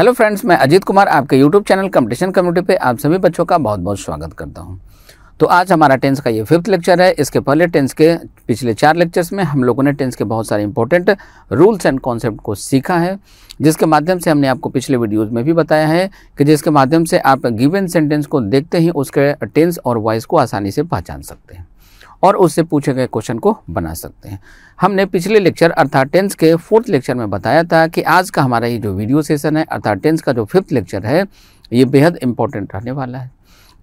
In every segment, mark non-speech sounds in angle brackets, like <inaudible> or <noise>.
Hello friends मैं अजीत कुमार आपके YouTube channel competition community पे आप सभी बच्चों का बहुत बहुत स्वागत करता हूँ तो आज हमारा टेंस का ये फिफ्थ लेक्चर है इसके पहले टेंस के पिछले चार लेक्चर्स में हम लोगों ने टेंस के बहुत सारे इंपॉर्टेंट रूल्स एंड कॉन्सेप्ट को सीखा है जिसके माध्यम से हमने आपको पिछले वीडियोज़ में भी बताया है कि जिसके माध्यम से आप गिवेन सेंटेंस को देखते ही उसके टेंस और वॉइस को आसानी से पहचान सकते हैं और उससे पूछे गए क्वेश्चन को बना सकते हैं हमने पिछले लेक्चर अर्थात टेंस के फोर्थ लेक्चर में बताया था कि आज का हमारा ये जो वीडियो सेशन है अर्थात टेंस का जो फिफ्थ लेक्चर है ये बेहद इंपॉर्टेंट रहने वाला है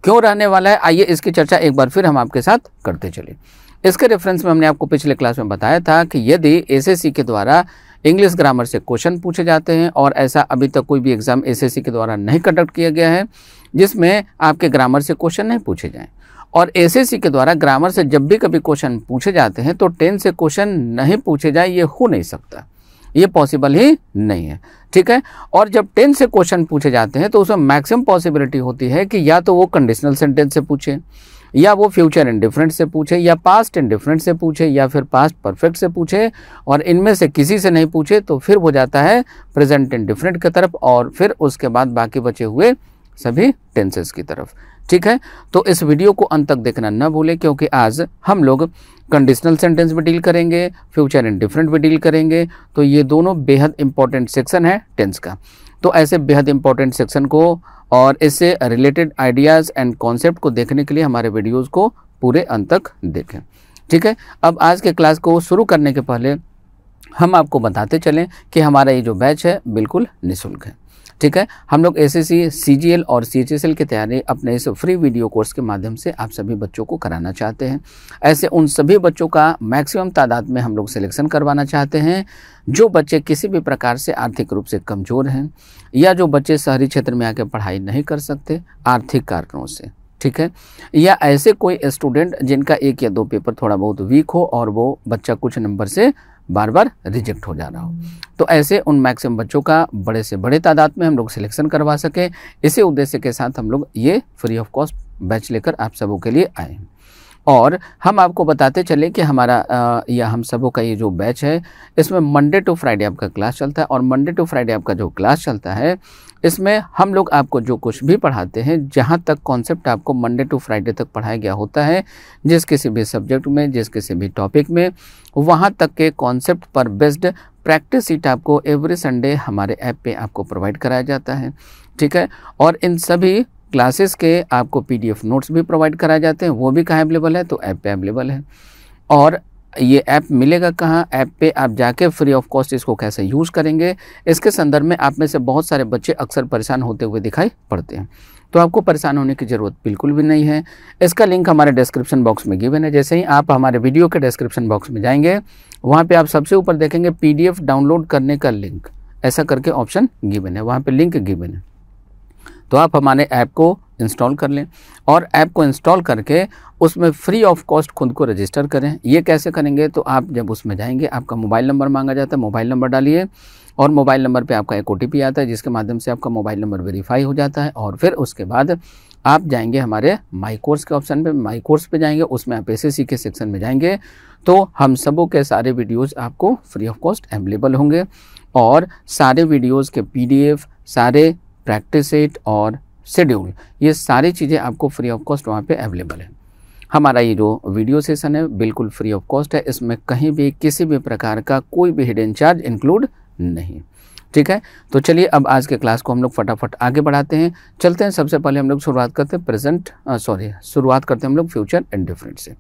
क्यों रहने वाला है आइए इसकी चर्चा एक बार फिर हम आपके साथ करते चले इसके रेफरेंस में हमने आपको पिछले क्लास में बताया था कि यदि एसएससी के द्वारा इंग्लिश ग्रामर से क्वेश्चन पूछे जाते हैं और ऐसा अभी तक कोई भी एग्ज़ाम एसएससी के द्वारा नहीं कंडक्ट किया गया है जिसमें आपके ग्रामर से क्वेश्चन नहीं पूछे जाएँ और एस के द्वारा ग्रामर से जब भी कभी क्वेश्चन पूछे जाते हैं तो टेन से क्वेश्चन नहीं पूछे जाए ये हो नहीं सकता ये पॉसिबल ही नहीं है ठीक है और जब टेन से क्वेश्चन पूछे जाते हैं तो उसमें मैक्सिमम पॉसिबिलिटी होती है कि या तो वो कंडीशनल सेंटेंस से पूछे या वो फ्यूचर इंडिफरेंट से पूछे या पास्ट इंडिफरेंट से पूछे या फिर पास्ट परफेक्ट से पूछे और इनमें से किसी से नहीं पूछे तो फिर हो जाता है प्रेजेंट इंडिफरेंट की तरफ और फिर उसके बाद बाकी बचे हुए सभी टेंसेस की तरफ ठीक है तो इस वीडियो को अंत तक देखना ना भूलें क्योंकि आज हम लोग कंडीशनल सेंटेंस में डील करेंगे फ्यूचर एंड डिफरेंट भी डील करेंगे तो ये दोनों बेहद इंपॉर्टेंट सेक्शन है टेंस का तो ऐसे बेहद इंपॉर्टेंट सेक्शन को और इससे रिलेटेड आइडियाज़ एंड कॉन्सेप्ट को देखने के लिए हमारे वीडियोज़ को पूरे अंत तक देखें ठीक है अब आज के क्लास को शुरू करने के पहले हम आपको बताते चलें कि हमारा ये जो बैच है बिल्कुल निःशुल्क है ठीक है हम लोग एस एस और सी की तैयारी अपने इस फ्री वीडियो कोर्स के माध्यम से आप सभी बच्चों को कराना चाहते हैं ऐसे उन सभी बच्चों का मैक्सिमम तादाद में हम लोग सिलेक्शन करवाना चाहते हैं जो बच्चे किसी भी प्रकार से आर्थिक रूप से कमज़ोर हैं या जो बच्चे शहरी क्षेत्र में आकर पढ़ाई नहीं कर सकते आर्थिक कारणों से ठीक है या ऐसे कोई स्टूडेंट जिनका एक या दो पेपर थोड़ा बहुत वीक हो और वो बच्चा कुछ नंबर से बार बार रिजेक्ट हो जा रहा हो तो ऐसे उन मैक्सिमम बच्चों का बड़े से बड़े तादाद में हम लोग सिलेक्शन करवा सकें इसी उद्देश्य के साथ हम लोग ये फ्री ऑफ कॉस्ट बैच लेकर आप सबों के लिए आए हैं और हम आपको बताते चलें कि हमारा या हम सबों का ये जो बैच है इसमें मंडे टू फ्राइडे आपका क्लास चलता है और मंडे टू फ्राइडे आपका जो क्लास चलता है इसमें हम लोग आपको जो कुछ भी पढ़ाते हैं जहाँ तक कॉन्सेप्ट आपको मंडे टू फ्राइडे तक पढ़ाया गया होता है जिस किसी भी सब्जेक्ट में जिस किसी भी टॉपिक में वहाँ तक के कॉन्सेप्ट पर बेस्ड प्रैक्टिस सीट आपको एवरी संडे हमारे ऐप पे आपको प्रोवाइड कराया जाता है ठीक है और इन सभी क्लासेस के आपको पीडीएफ नोट्स भी प्रोवाइड कराए जाते हैं वो भी कहाँ अवेलेबल है तो ऐप पे अवेलेबल है और ये ऐप मिलेगा कहाँ ऐप पे आप जाके फ्री ऑफ कॉस्ट इसको कैसे यूज़ करेंगे इसके संदर्भ में आप में से बहुत सारे बच्चे अक्सर परेशान होते हुए दिखाई पड़ते हैं तो आपको परेशान होने की ज़रूरत बिल्कुल भी नहीं है इसका लिंक हमारे डिस्क्रिप्शन बॉक्स में गिवन है जैसे ही आप हमारे वीडियो के डिस्क्रिप्शन बॉक्स में जाएंगे वहाँ पर आप सबसे ऊपर देखेंगे पी डाउनलोड करने का लिंक ऐसा करके ऑप्शन गिवन है वहाँ पर लिंक गिवन है तो आप हमारे ऐप को इंस्टॉल कर लें और ऐप को इंस्टॉल करके उसमें फ्री ऑफ कॉस्ट खुद को रजिस्टर करें ये कैसे करेंगे तो आप जब उसमें जाएंगे आपका मोबाइल नंबर मांगा जाता है मोबाइल नंबर डालिए और मोबाइल नंबर पे आपका एक ओ आता है जिसके माध्यम से आपका मोबाइल नंबर वेरीफाई हो जाता है और फिर उसके बाद आप जाएंगे हमारे माई कोर्स के ऑप्शन पे माई कोर्स पे जाएंगे उसमें आप एस के सेक्शन में जाएंगे तो हम सबों के सारे वीडियोस आपको फ्री ऑफ कॉस्ट अवेलेबल होंगे और सारे वीडियोस के पीडीएफ सारे प्रैक्टिस इट और शेड्यूल ये सारी चीज़ें आपको फ्री ऑफ कॉस्ट वहाँ पे अवेलेबल है हमारा ये जो वीडियो सेशन है बिल्कुल फ्री ऑफ कॉस्ट है इसमें कहीं भी किसी भी प्रकार का कोई भी हिडन चार्ज इंक्लूड नहीं ठीक है तो चलिए अब आज के क्लास को हम लोग फटाफट आगे बढ़ाते हैं चलते हैं सबसे पहले हम लोग शुरुआत करते हैं प्रेजेंट सॉरी शुरुआत करते हैं हम लोग फ्यूचर एंड डिफरेंट से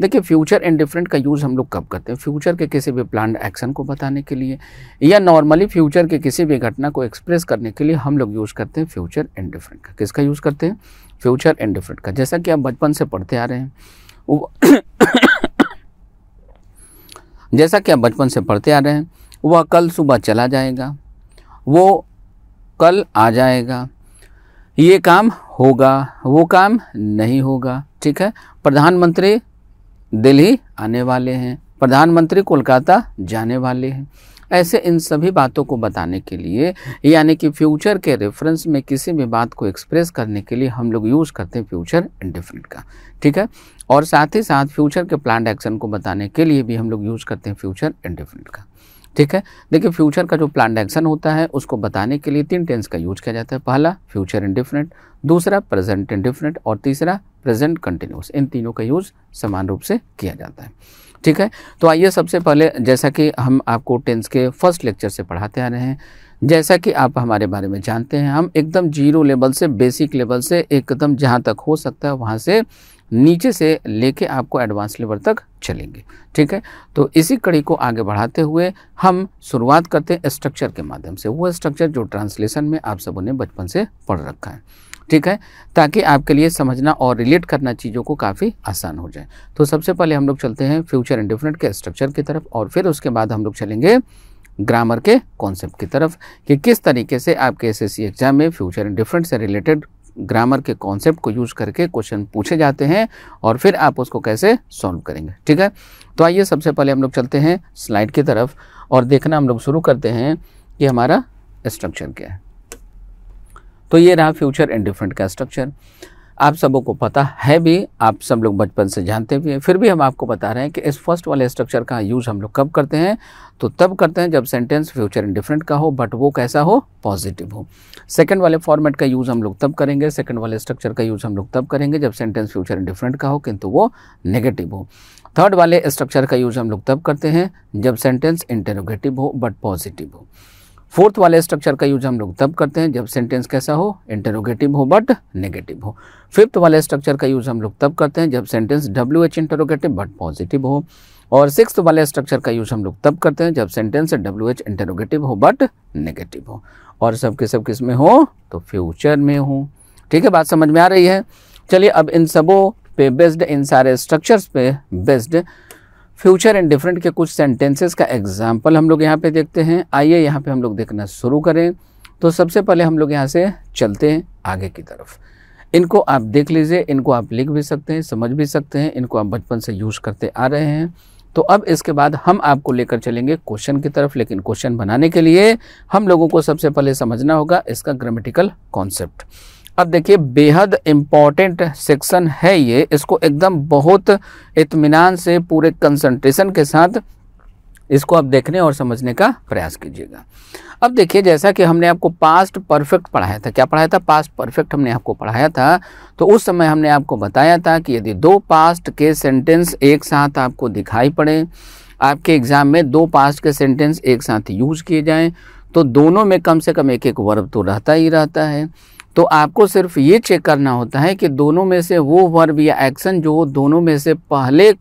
देखिए फ्यूचर एंड डिफरेंट का यूज़ हम लोग कब करते हैं फ्यूचर के किसी भी प्लान एक्शन को बताने के लिए या नॉर्मली फ्यूचर के किसी भी घटना को एक्सप्रेस करने के लिए हम लोग यूज़ करते हैं फ्यूचर एंड डिफरेंट का किसका यूज़ करते हैं फ्यूचर एंड डिफरेंट का जैसा कि आप बचपन से पढ़ते आ रहे हैं जैसा कि आप बचपन से पढ़ते आ रहे हैं वह कल सुबह चला जाएगा वो कल आ जाएगा ये काम होगा वो काम नहीं होगा ठीक है प्रधानमंत्री दिल्ली आने वाले हैं प्रधानमंत्री कोलकाता जाने वाले हैं ऐसे इन सभी बातों को बताने के लिए यानी कि फ्यूचर के रेफरेंस में किसी भी बात को एक्सप्रेस करने के लिए हम लोग यूज़ करते हैं फ्यूचर इंडिफरेंट का ठीक है और साथ ही साथ फ्यूचर के प्लान एक्शन को बताने के लिए भी हम लोग यूज़ करते हैं फ्यूचर इंडिफरेंट का ठीक है देखिए फ्यूचर का जो प्लान एक्शन होता है उसको बताने के लिए तीन टेंस का यूज किया जाता है पहला फ्यूचर इंडिफरेंट दूसरा प्रेजेंट इंडिफिनिट और तीसरा प्रेजेंट कंटिन्यूस इन तीनों का यूज़ समान रूप से किया जाता है ठीक है तो आइए सबसे पहले जैसा कि हम आपको टेंस के फर्स्ट लेक्चर से पढ़ाते आ रहे हैं जैसा कि आप हमारे बारे में जानते हैं हम एकदम जीरो लेवल से बेसिक लेवल से एकदम जहाँ तक हो सकता है वहाँ से नीचे से लेके आपको एडवांस लेवल तक चलेंगे ठीक है तो इसी कड़ी को आगे बढ़ाते हुए हम शुरुआत करते हैं स्ट्रक्चर के माध्यम से वो स्ट्रक्चर जो ट्रांसलेशन में आप सबों ने बचपन से पढ़ रखा है ठीक है ताकि आपके लिए समझना और रिलेट करना चीज़ों को काफ़ी आसान हो जाए तो सबसे पहले हम लोग चलते हैं फ्यूचर एंड के स्ट्रक्चर की तरफ और फिर उसके बाद हम लोग चलेंगे ग्रामर के कॉन्सेप्ट की तरफ कि किस तरीके से आपके एस एग्ज़ाम में फ्यूचर एंड से रिलेटेड ग्रामर के कॉन्सेप्ट को यूज करके क्वेश्चन पूछे जाते हैं और फिर आप उसको कैसे सॉल्व करेंगे ठीक है तो आइए सबसे पहले हम लोग चलते हैं स्लाइड की तरफ और देखना हम लोग शुरू करते हैं कि हमारा स्ट्रक्चर क्या है तो ये रहा फ्यूचर इंडिफरेंट का स्ट्रक्चर आप सबों को पता है भी आप सब लोग बचपन से जानते भी हैं फिर भी हम आपको बता रहे हैं कि इस फर्स्ट वाले स्ट्रक्चर का यूज़ हम लोग कब करते हैं तो तब करते हैं जब सेंटेंस फ्यूचर इंडिफरेंट का हो बट वो कैसा हो पॉजिटिव हो सेकंड वाले फॉर्मेट का यूज़ हम लोग तब करेंगे सेकंड वाले स्ट्रक्चर का यूज़ हम लोग तब करेंगे जब सेंटेंस फ्यूचर इंडिफरेंट का हो किंतु वो नेगेटिव हो थर्ड वाले स्ट्रक्चर का यूज़ हम लोग तब करते हैं जब सेंटेंस इंटेरोगेटिव हो बट पॉजिटिव हो फोर्थ वाले स्ट्रक्चर का यूज हम लोग तब करते हैं जब सेंटेंस कैसा हो इंटरोगेटिव हो बट नेगेटिव हो फिफ्थ वाले स्ट्रक्चर का यूज हम लोग तब करते हैं जब sentence W H interrogative but positive हो और सिक्स वाले स्ट्रक्चर का यूज हम लोग तब करते हैं जब सेंटेंस डब्ल्यू एच इंटरोगेटिव हो बट नेगेटिव हो और सब के सब किस में हो तो फ्यूचर में हो ठीक है बात समझ में आ रही है चलिए अब इन सबों पे बेस्ड इन सारे स्ट्रक्चर्स पे बेस्ड फ्यूचर एंड डिफरेंट के कुछ सेंटेंसेस का एग्जाम्पल हम लोग यहाँ पे देखते हैं आइए यहाँ पे हम लोग देखना शुरू करें तो सबसे पहले हम लोग यहाँ से चलते हैं आगे की तरफ इनको आप देख लीजिए इनको आप लिख भी सकते हैं समझ भी सकते हैं इनको आप बचपन से यूज़ करते आ रहे हैं तो अब इसके बाद हम आपको लेकर चलेंगे क्वेश्चन की तरफ लेकिन क्वेश्चन बनाने के लिए हम लोगों को सबसे पहले समझना होगा इसका ग्रामेटिकल कॉन्सेप्ट अब देखिए बेहद इम्पॉर्टेंट सेक्शन है ये इसको एकदम बहुत इतमान से पूरे कंसंट्रेशन के साथ इसको आप देखने और समझने का प्रयास कीजिएगा अब देखिए जैसा कि हमने आपको पास्ट परफेक्ट पढ़ाया था क्या पढ़ाया था पास्ट परफेक्ट हमने आपको पढ़ाया था तो उस समय हमने आपको बताया था कि यदि दो पास्ट के सेंटेंस एक साथ आपको दिखाई पड़े आपके एग्ज़ाम में दो पास्ट के सेंटेंस एक साथ यूज किए जाएँ तो दोनों में कम से कम एक एक वर्ब तो रहता ही रहता है तो आपको सिर्फ ये चेक करना होता है कि दोनों में से वो वर्ब या एक्शन जो दोनों में से पहले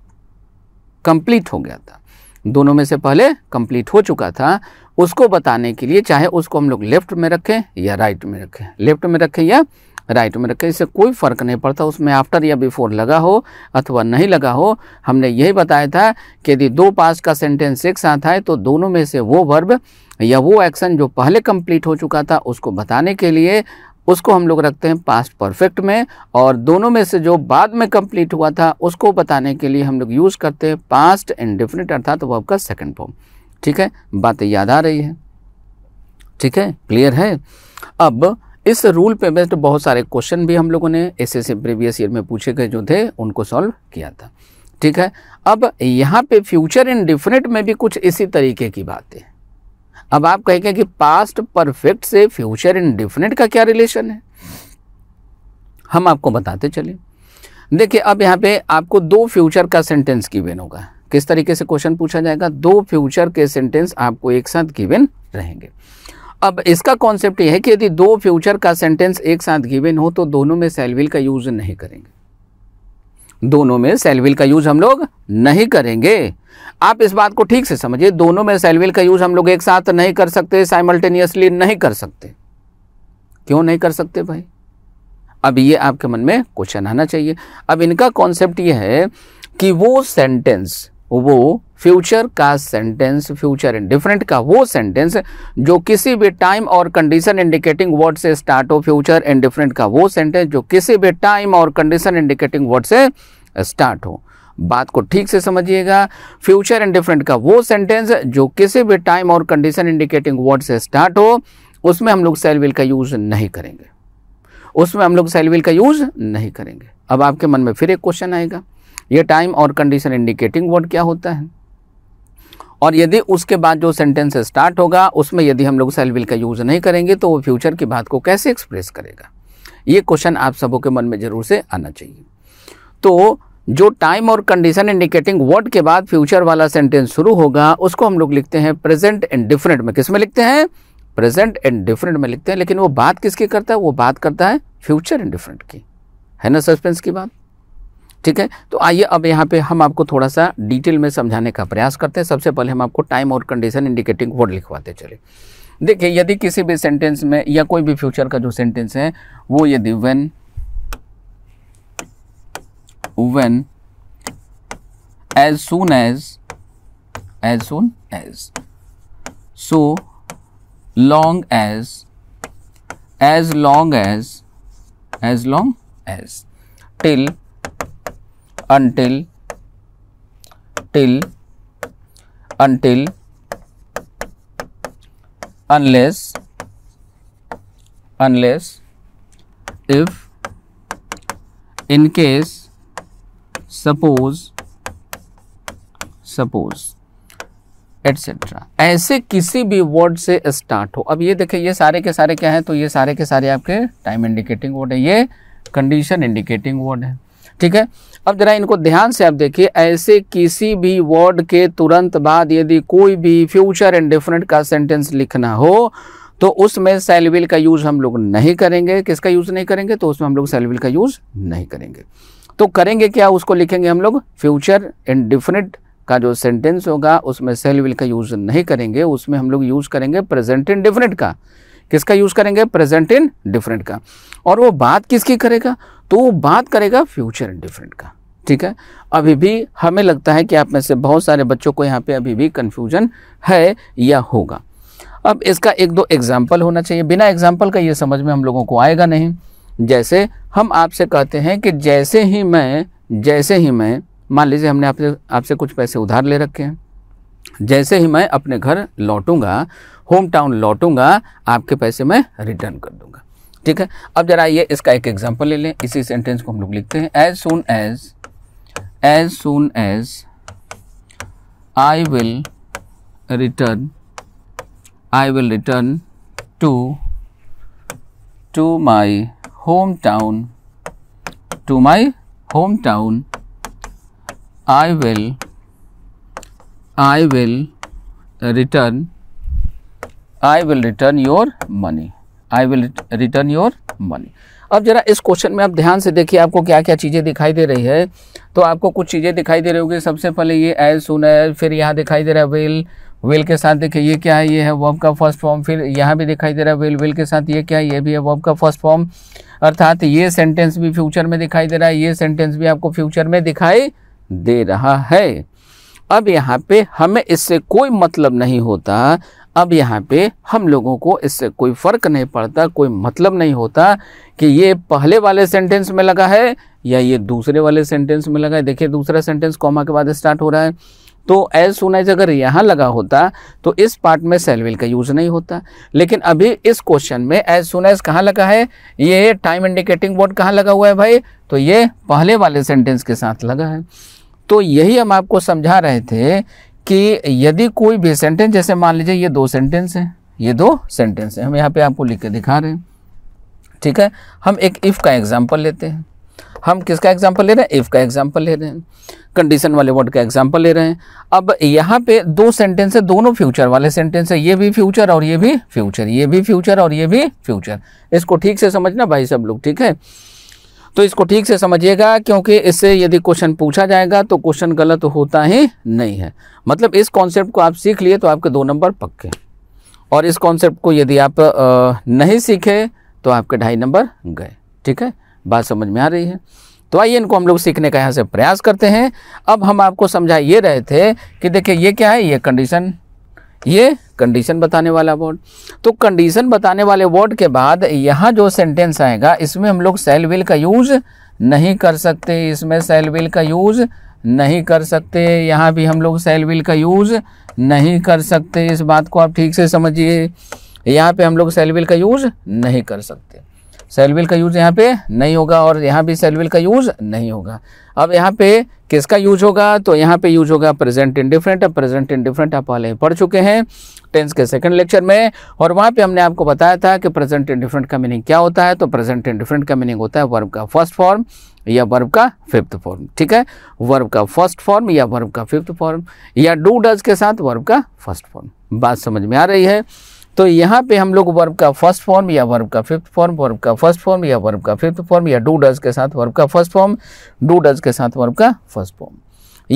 कंप्लीट हो गया था दोनों में से पहले कंप्लीट हो चुका था उसको बताने के लिए चाहे उसको हम लोग लेफ्ट में रखें या राइट में रखें लेफ्ट में रखें या राइट में रखें इससे कोई फ़र्क नहीं पड़ता उसमें आफ्टर या बिफोर लगा हो अथवा नहीं लगा हो हमने यही बताया था कि यदि दो पास का सेंटेंस एक साथ आए तो दोनों में से वो वर्ब या वो एक्शन जो पहले कंप्लीट हो चुका था उसको बताने के लिए उसको हम लोग रखते हैं पास्ट परफेक्ट में और दोनों में से जो बाद में कंप्लीट हुआ था उसको बताने के लिए हम लोग यूज़ करते हैं पास्ट इंडिफिनिट अर्थात वर्ब का सेकेंड फॉर्म ठीक है बातें याद आ रही है ठीक है क्लियर है अब इस रूल पे बेस्ड बहुत सारे क्वेश्चन भी हम लोगों ने ऐसे ऐसे प्रीवियस ईयर में पूछे गए जो थे उनको सॉल्व किया था ठीक है अब यहाँ पे फ्यूचर इन में भी कुछ इसी तरीके की बात है अब आप कहेंगे कि पास्ट परफेक्ट से फ्यूचर इनडिफिनिट का क्या रिलेशन है हम आपको बताते चले देखिए अब यहाँ पे आपको दो फ्यूचर का सेंटेंस गिवन होगा किस तरीके से क्वेश्चन पूछा जाएगा दो फ्यूचर के सेंटेंस आपको एक साथ गिवन रहेंगे अब इसका कॉन्सेप्ट यह है कि यदि दो फ्यूचर का सेंटेंस एक साथ गिवन हो तो दोनों में सेलविल का यूज़ नहीं करेंगे दोनों में सेलविल का यूज़ हम लोग नहीं करेंगे आप इस बात को ठीक से समझिए दोनों में सेलविल का यूज़ हम लोग एक साथ नहीं कर सकते साइमल्टेनियसली नहीं कर सकते क्यों नहीं कर सकते भाई अब ये आपके मन में क्वेश्चन आना चाहिए अब इनका कॉन्सेप्ट ये है कि वो सेंटेंस वो फ्यूचर का सेंटेंस फ्यूचर इंडिफरेंट का वो सेंटेंस जो किसी भी टाइम और कंडीशन इंडिकेटिंग वर्ड से स्टार्ट हो फ्यूचर इंडिफरेंट का वो सेंटेंस जो किसी भी टाइम और कंडीशन इंडिकेटिंग वर्ड से स्टार्ट हो बात को ठीक से समझिएगा फ्यूचर इंडिफरेंट का वो सेंटेंस जो किसी भी टाइम और कंडीशन इंडिकेटिंग वर्ड से स्टार्ट हो उसमें हम लोग सेलविल का यूज़ नहीं करेंगे उसमें हम लोग सेलविल का यूज़ नहीं करेंगे अब आपके मन में फिर एक क्वेश्चन आएगा ये टाइम और कंडीशन इंडिकेटिंग वर्ड क्या होता है और यदि उसके बाद जो सेंटेंस स्टार्ट होगा उसमें यदि हम लोग सेल विल का यूज़ नहीं करेंगे तो वो फ्यूचर की बात को कैसे एक्सप्रेस करेगा ये क्वेश्चन आप सबों के मन में ज़रूर से आना चाहिए तो जो टाइम और कंडीशन इंडिकेटिंग वर्ड के बाद फ्यूचर वाला सेंटेंस शुरू होगा उसको हम लोग लिखते हैं प्रेजेंट एंड डिफरेंट में किस में लिखते हैं प्रेजेंट एंड डिफरेंट में लिखते हैं लेकिन वो बात किसकी करता है वो बात करता है फ्यूचर एंड डिफरेंट की है ना सस्पेंस की बात ठीक है तो आइए अब यहाँ पे हम आपको थोड़ा सा डिटेल में समझाने का प्रयास करते हैं सबसे पहले हम आपको टाइम और कंडीशन इंडिकेटिंग वर्ड लिखवाते चले देखिए यदि किसी भी सेंटेंस में या कोई भी फ्यूचर का जो सेंटेंस है वो यदि when when as soon as as soon as so long as as long as as long as till until till until unless unless if in case suppose suppose etcetera ऐसे किसी भी word से start हो अब ये देखिए ये सारे के सारे क्या है तो ये सारे के सारे आपके टाइम इंडिकेटिंग वर्ड है ये कंडीशन इंडिकेटिंग वर्ड है ठीक है अब जरा इनको ध्यान से आप देखिए ऐसे किसी भी वर्ड के तुरंत बाद यदि कोई भी फ्यूचर एंड डिफरेंट का सेंटेंस लिखना हो तो उसमें सेलविल का यूज़ हम लोग नहीं करेंगे किसका यूज़ नहीं करेंगे तो उसमें हम लोग सेलविल का यूज़ नहीं करेंगे तो करेंगे क्या उसको लिखेंगे हम लोग फ्यूचर एंड डिफरेंट का जो सेंटेंस होगा उसमें सेलविल का यूज़ नहीं करेंगे उसमें हम लोग यूज़ करेंगे प्रेजेंट एंड डिफरेंट का किसका यूज़ करेंगे प्रेजेंट इन डिफरेंट का और वो बात किसकी करेगा तो वो बात करेगा फ्यूचर इन डिफरेंट का ठीक है अभी भी हमें लगता है कि आप में से बहुत सारे बच्चों को यहाँ पे अभी भी कन्फ्यूजन है या होगा अब इसका एक दो एग्जाम्पल होना चाहिए बिना एग्जाम्पल का ये समझ में हम लोगों को आएगा नहीं जैसे हम आपसे कहते हैं कि जैसे ही मैं जैसे ही मैं मान लीजिए हमने आपसे आपसे कुछ पैसे उधार ले रखे हैं जैसे ही मैं अपने घर लौटूंगा होम टाउन लौटूंगा आपके पैसे मैं रिटर्न कर दूंगा ठीक है अब जरा ये इसका एक एग्जाम्पल ले लें इसी सेंटेंस को हम लोग लिखते हैं as soon as as soon as I will return I will return to to my home town to my home town I will I will return I will return your money I will return your money अब जरा इस question में आप ध्यान से देखिए आपको क्या क्या चीज़ें दिखाई दे रही है तो आपको कुछ चीज़ें दिखाई दे रही होगी सबसे पहले ये एज सुन एज फिर यहाँ दिखाई दे रहा है विल विल के साथ देखिए ये क्या है ये है वर्ब का फर्स्ट फॉर्म फिर यहाँ भी दिखाई दे रहा है विल विल के साथ ये क्या है ये भी है वर्ब का फर्स्ट फॉर्म अर्थात ये सेंटेंस भी फ्यूचर में दिखाई दे रहा है ये सेंटेंस भी आपको फ्यूचर में दिखाई दे रहा है अब यहाँ पे हमें इससे कोई मतलब नहीं होता अब यहाँ पे हम लोगों को इससे कोई फ़र्क नहीं पड़ता कोई मतलब नहीं होता कि ये पहले वाले सेंटेंस में लगा है या ये दूसरे वाले सेंटेंस में लगा है देखिए दूसरा सेंटेंस कॉमा के बाद स्टार्ट हो रहा है तो एज सुन एज अगर यहाँ लगा होता तो इस पार्ट में सेलविल का यूज़ नहीं होता लेकिन अभी इस क्वेश्चन में एज सुन एज कहाँ लगा है ये टाइम इंडिकेटिंग बोर्ड कहाँ लगा हुआ है भाई तो ये पहले वाले सेंटेंस के साथ लगा है तो यही हम आपको समझा रहे थे कि यदि कोई भी सेंटेंस जैसे मान लीजिए ये दो सेंटेंस हैं ये दो सेंटेंस हैं हम यहाँ पे आपको लिख के दिखा रहे हैं ठीक है हम एक इफ़ का एग्जाम्पल लेते हैं हम किसका एग्जाम्पल ले रहे हैं इफ़ का एग्जाम्पल ले रहे हैं कंडीशन वाले वर्ड का एग्जाम्पल ले रहे हैं अब यहाँ पे दो सेंटेंस है दोनों फ्यूचर वाले सेंटेंस है ये भी फ्यूचर और ये भी फ्यूचर ये भी फ्यूचर और ये भी फ्यूचर इसको ठीक से समझना भाई सब लोग ठीक है तो इसको ठीक से समझिएगा क्योंकि इससे यदि क्वेश्चन पूछा जाएगा तो क्वेश्चन गलत होता ही नहीं है मतलब इस कॉन्सेप्ट को आप सीख लिए तो आपके दो नंबर पक्के और इस कॉन्सेप्ट को यदि आप नहीं सीखे तो आपके ढाई नंबर गए ठीक है बात समझ में आ रही है तो आइए इनको हम लोग सीखने का यहाँ से प्रयास करते हैं अब हम आपको समझा ये रहे थे कि देखिए ये क्या है ये कंडीशन ये कंडीशन बताने वाला वर्ड तो कंडीशन बताने वाले वर्ड के बाद यहाँ जो सेंटेंस आएगा इसमें हम लोग सेल विल का यूज़ नहीं कर सकते इसमें सेल विल का यूज़ नहीं कर सकते यहाँ भी हम लोग सेल विल का यूज़ नहीं कर सकते इस बात को आप ठीक से समझिए यहाँ पे हम लोग सेल विल का यूज़ नहीं कर सकते सेलविल का यूज़ यहाँ पे नहीं होगा और यहाँ भी सेलविल का यूज़ नहीं होगा अब यहाँ पे किसका यूज होगा तो यहाँ पे यूज होगा प्रेजेंट डिफरेंट अब प्रेजेंट इन डिफरेंट आप पहले पढ़ चुके हैं टेंस के सेकंड लेक्चर में और वहाँ पे हमने आपको बताया था कि प्रेजेंट इन डिफरेंट का मीनिंग क्या होता है तो प्रेजेंट इन डिफरेंट का मीनिंग होता है वर्ब का फर्स्ट फॉर्म या वर्ब का फिफ्थ फॉर्म ठीक है वर्ब का फर्स्ट फॉर्म या वर्ब का फिफ्थ फॉर्म या डू डज के साथ वर्ब का फर्स्ट फॉर्म बात समझ में आ रही है तो यहाँ पे हम लोग वर्ब का फर्स्ट फॉर्म या वर्ब का फिफ्थ फॉर्म वर्ब का फर्स्ट फॉर्म या वर्ब का फिफ्थ फॉर्म या डू डज के साथ वर्ब का फर्स्ट फॉर्म डू डज के साथ वर्ब का फर्स्ट फॉर्म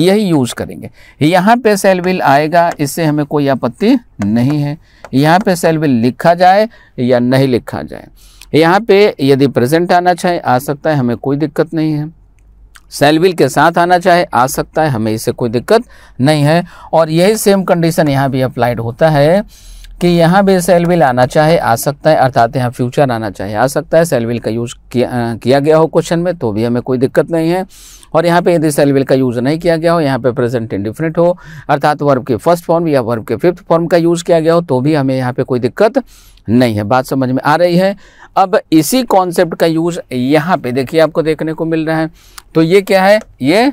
यही यूज़ करेंगे यहाँ पे सेल विल आएगा इससे हमें कोई आपत्ति नहीं है यहाँ पे सेल विल लिखा जाए या नहीं लिखा जाए यहाँ पे यदि प्रेजेंट आना चाहे आ सकता है हमें कोई दिक्कत नहीं है सेल विल के साथ आना चाहे आ सकता है हमें इससे कोई दिक्कत नहीं है और यही सेम कंडीशन यहाँ भी अप्लाइड होता है कि यहाँ भी सेल बिल आना चाहे आ सकता है अर्थात यहाँ फ्यूचर आना चाहे आ सकता है सेल बिल का यूज़ किया, किया गया हो क्वेश्चन में तो भी हमें कोई दिक्कत नहीं है और यहाँ पे यदि सेल बिल का यूज़ नहीं किया गया हो यहाँ पे प्रेजेंट इंडिफिनिट हो अर्थात वर्ब के फर्स्ट फॉर्म या वर्ब के फिफ्थ फॉर्म का यूज़ किया गया हो तो भी हमें यहाँ पर कोई दिक्कत नहीं है बात समझ में आ रही है अब इसी कॉन्सेप्ट का यूज़ यहाँ पर देखिए आपको देखने को मिल रहा है तो ये क्या है ये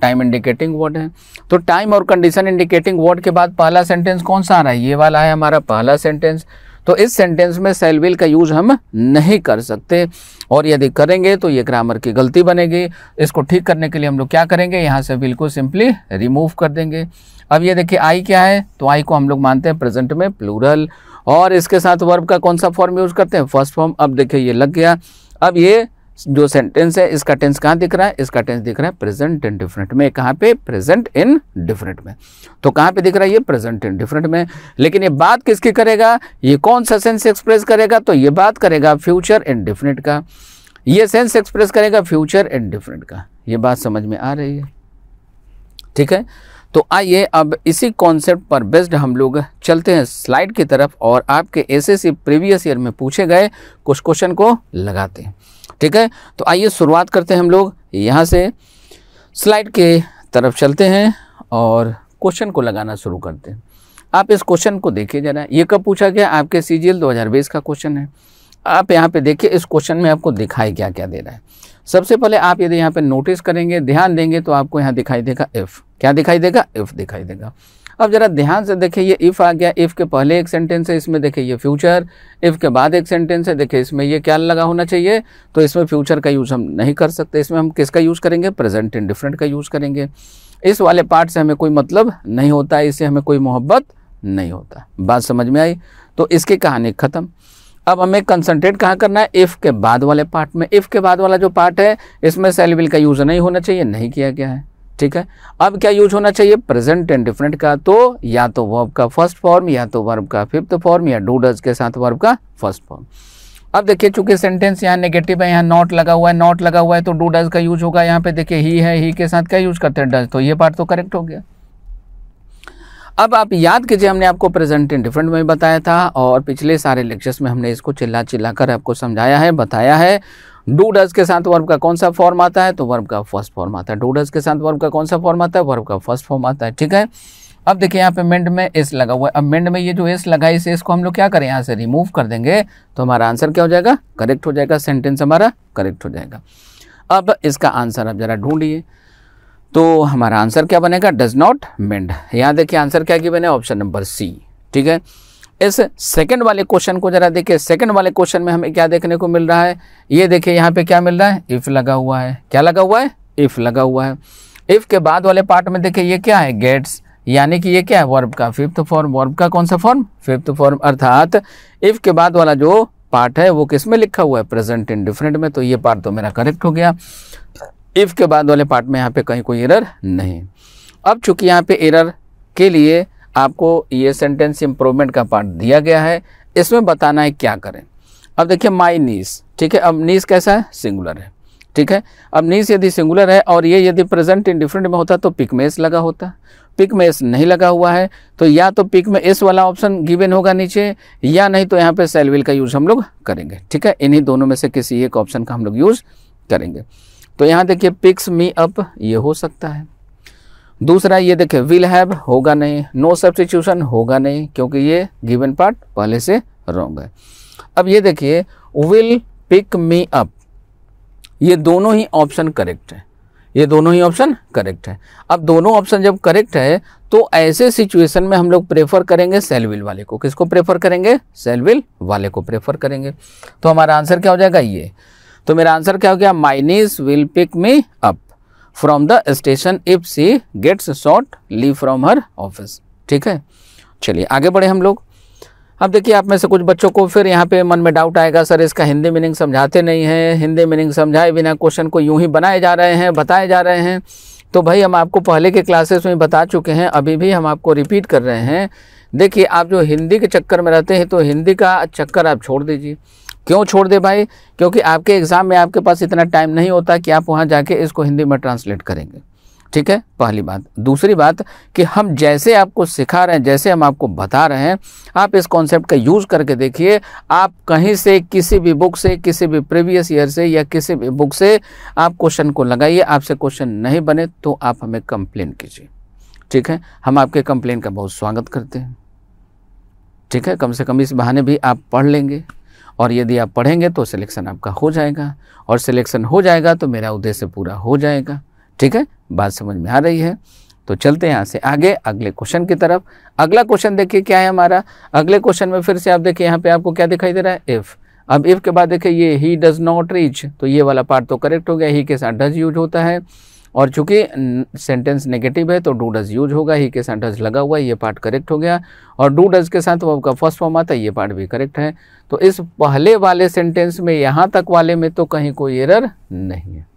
टाइम इंडिकेटिंग वर्ड है तो टाइम और कंडीशन इंडिकेटिंग वर्ड के बाद पहला सेंटेंस कौन सा आ रहा है ये वाला है हमारा पहला सेंटेंस तो इस सेंटेंस में सेलविल का यूज हम नहीं कर सकते और यदि करेंगे तो ये ग्रामर की गलती बनेगी इसको ठीक करने के लिए हम लोग क्या करेंगे यहाँ से विल को सिंपली रिमूव कर देंगे अब ये देखिए आई क्या है तो आई को हम लोग मानते हैं प्रेजेंट में प्लूरल और इसके साथ वर्ब का कौन सा फॉर्म यूज़ करते हैं फर्स्ट फॉर्म अब देखिए ये लग गया अब ये जो सेंटेंस है इसका टेंस कहाँ दिख रहा है इसका टेंस दिख रहा है प्रेजेंट इन डिफरेंट में कहाँ पे प्रेजेंट इन डिफरेंट में तो कहाँ पे दिख रहा है ये प्रेजेंट इन डिफरेंट में लेकिन ये बात किसकी करेगा ये कौन सा सेंस एक्सप्रेस करेगा तो ये बात करेगा फ्यूचर इन डिफरेंट का ये सेंस एक्सप्रेस करेगा फ्यूचर इन डिफरेंट का ये बात समझ में आ रही है ठीक है तो आइए अब इसी कॉन्सेप्ट पर बेस्ड हम लोग चलते हैं स्लाइड की तरफ और आपके ऐसे प्रीवियस ईयर में पूछे गए कुछ क्वेश्चन को लगाते हैं ठीक है तो आइए शुरुआत करते हैं हम लोग यहाँ से स्लाइड के तरफ चलते हैं और क्वेश्चन को लगाना शुरू करते हैं आप इस क्वेश्चन को देखिए जरा ये कब पूछा गया आपके सी जी का क्वेश्चन है आप यहाँ पे देखिए इस क्वेश्चन में आपको दिखाई क्या क्या दे रहा है सबसे पहले आप यदि यहाँ पे नोटिस करेंगे ध्यान देंगे तो आपको यहाँ दिखाई देगा इफ़ क्या दिखाई देगा इफ़ दिखाई देगा अब जरा ध्यान से देखें ये इफ़ आ गया इफ़ के पहले एक सेंटेंस है इसमें देखें ये फ्यूचर इफ़ के बाद एक सेंटेंस है देखें इसमें ये क्या लगा होना चाहिए तो इसमें फ्यूचर का यूज़ हम नहीं कर सकते इसमें हम किसका यूज़ करेंगे प्रेजेंट इन डिफरेंट का यूज़ करेंगे इस वाले पार्ट से हमें कोई मतलब नहीं होता है इससे हमें कोई मोहब्बत नहीं होता बात समझ में आई तो इसकी कहानी ख़त्म अब हमें कंसंट्रेट कहाँ करना है इफ़ के बाद वाले पार्ट में इफ़ के बाद वाला जो पार्ट है इसमें सेलविल का यूज़ नहीं होना चाहिए नहीं किया गया है ठीक है अब क्या यूज होना चाहिए प्रेजेंट एंड डिफरेंट का तो या तो वर्ब का फर्स्ट फॉर्म या तो वर्ब का फिफ्थ फॉर्म या डू डज के साथ वर्ब का फर्स्ट फॉर्म अब देखिए चूंकि सेंटेंस यहाँ नेगेटिव है यहाँ नॉट लगा हुआ है नॉट लगा हुआ है तो डू डज का यूज होगा यहाँ पे देखिए ही है ही के साथ क्या यूज करते हैं डज तो ये पार्ट तो करेक्ट हो गया अब आप याद कीजिए हमने आपको प्रेजेंट इन डिफरेंट में बताया था और पिछले सारे लेक्चर्स में हमने इसको चिल्ला चिल्ला कर आपको समझाया है बताया है डू डज के साथ वर्ब का कौन सा फॉर्म आता है तो वर्ब का फर्स्ट फॉर्म आता है डू डज के साथ वर्ब का कौन सा फॉर्म आता है वर्ब का फर्स्ट फॉर्म आता है ठीक है अब देखिए यहाँ पे मेंड में एस लगा हुआ है अब मेंड में ये जो एस लगा इस एस को हम लोग क्या करें यहाँ से रिमूव कर देंगे तो हमारा आंसर क्या हो जाएगा करेक्ट हो जाएगा सेंटेंस हमारा करेक्ट हो जाएगा अब इसका आंसर आप ज़रा ढूंढिए तो हमारा आंसर क्या बनेगा डज नॉट मेंड यहाँ देखिए आंसर क्या की बने ऑप्शन नंबर सी ठीक है इस सेकंड वाले क्वेश्चन को जरा देखिए सेकंड वाले क्वेश्चन में हमें क्या देखने को मिल रहा है ये देखिए यहाँ पे क्या मिल रहा है इफ़ लगा हुआ है क्या लगा हुआ है इफ़ लगा हुआ है इफ़ के बाद वाले पार्ट में देखिए ये क्या है गेट्स यानी कि ये क्या है वर्ब का फिफ्थ फॉर्म वर्ब का कौन सा फॉर्म फिफ्थ फॉर्म अर्थात इफ़ के बाद वाला जो पार्ट है वो किस में लिखा हुआ है प्रेजेंट इन डिफरेंट में तो ये पार्ट तो मेरा करेक्ट हो गया इफ़ के बाद वाले पार्ट में यहाँ पे कहीं कोई एरर नहीं अब चूंकि यहाँ पे एरर के लिए आपको ये सेंटेंस इम्प्रूवमेंट का पार्ट दिया गया है इसमें बताना है क्या करें अब देखिए माई नीस ठीक है अब नीस कैसा है सिंगुलर है ठीक है अब नीस यदि सिंगुलर है और ये यदि प्रेजेंट इन डिफरेंट में होता तो पिक में एस लगा होता पिक में एस नहीं लगा हुआ है तो या तो पिक में एस वाला ऑप्शन गिवन होगा नीचे या नहीं तो यहाँ पे सेलविल का यूज़ हम लोग करेंगे ठीक है इन्हीं दोनों में से किसी एक ऑप्शन का हम लोग यूज़ करेंगे तो यहाँ देखिए पिक्स मी अप ये हो सकता है दूसरा ये देखें विल हैव होगा नहीं नो सब्सिट्यूशन होगा नहीं क्योंकि ये गिवन पार्ट पहले से रॉन्ग है अब ये देखिए विल पिक मी अप ये दोनों ही ऑप्शन करेक्ट है ये दोनों ही ऑप्शन करेक्ट है अब दोनों ऑप्शन जब करेक्ट है तो ऐसे सिचुएशन में हम लोग प्रेफर करेंगे सेलविल वाले को किसको प्रेफर करेंगे सेलविल वाले को प्रेफर करेंगे तो हमारा आंसर क्या हो जाएगा ये तो मेरा आंसर क्या हो गया माइनीस will pick me up from the station if she gets short leave from her office ठीक है चलिए आगे बढ़े हम लोग अब देखिए आप में से कुछ बच्चों को फिर यहाँ पे मन में डाउट आएगा सर इसका हिंदी मीनिंग समझाते नहीं हैं हिंदी मीनिंग समझाए बिना क्वेश्चन को यूं ही बनाए जा रहे हैं बताए जा रहे हैं तो भाई हम आपको पहले के क्लासेस में बता चुके हैं अभी भी हम आपको रिपीट कर रहे हैं देखिए आप जो हिंदी के चक्कर में रहते हैं तो हिंदी का चक्कर आप छोड़ दीजिए क्यों छोड़ दे भाई क्योंकि आपके एग्ज़ाम में आपके पास इतना टाइम नहीं होता कि आप वहाँ जाके इसको हिंदी में ट्रांसलेट करेंगे ठीक है पहली बात दूसरी बात कि हम जैसे आपको सिखा रहे हैं जैसे हम आपको बता रहे हैं आप इस कॉन्सेप्ट का यूज़ करके देखिए आप कहीं से किसी भी बुक से किसी भी प्रीवियस ईयर से या किसी भी बुक से आप क्वेश्चन को लगाइए आपसे क्वेश्चन नहीं बने तो आप हमें कंप्लेन कीजिए ठीक है हम आपके कंप्लेन का बहुत स्वागत करते हैं ठीक है कम से कम इस बहाने भी आप पढ़ लेंगे और यदि आप पढ़ेंगे तो सिलेक्शन आपका हो जाएगा और सिलेक्शन हो जाएगा तो मेरा उद्देश्य पूरा हो जाएगा ठीक है बात समझ में आ रही है तो चलते हैं यहाँ से आगे अगले क्वेश्चन की तरफ अगला क्वेश्चन देखिए क्या है हमारा अगले क्वेश्चन में फिर से आप देखिए यहाँ पे आपको क्या दिखाई दे रहा है इफ़ अब इफ़ के बाद देखिए ये ही डज़ नॉट रीच तो ये वाला पार्ट तो करेक्ट हो गया ही के साथ डज यूज होता है और चूंकि सेंटेंस नेगेटिव है तो डू डज यूज होगा ही के साथ डज लगा हुआ है ये पार्ट करेक्ट हो गया और डू डज के साथ वो आपका फर्स्ट फॉर्म आता है ये पार्ट भी करेक्ट है तो इस पहले वाले सेंटेंस में यहाँ तक वाले में तो कहीं कोई एरर नहीं है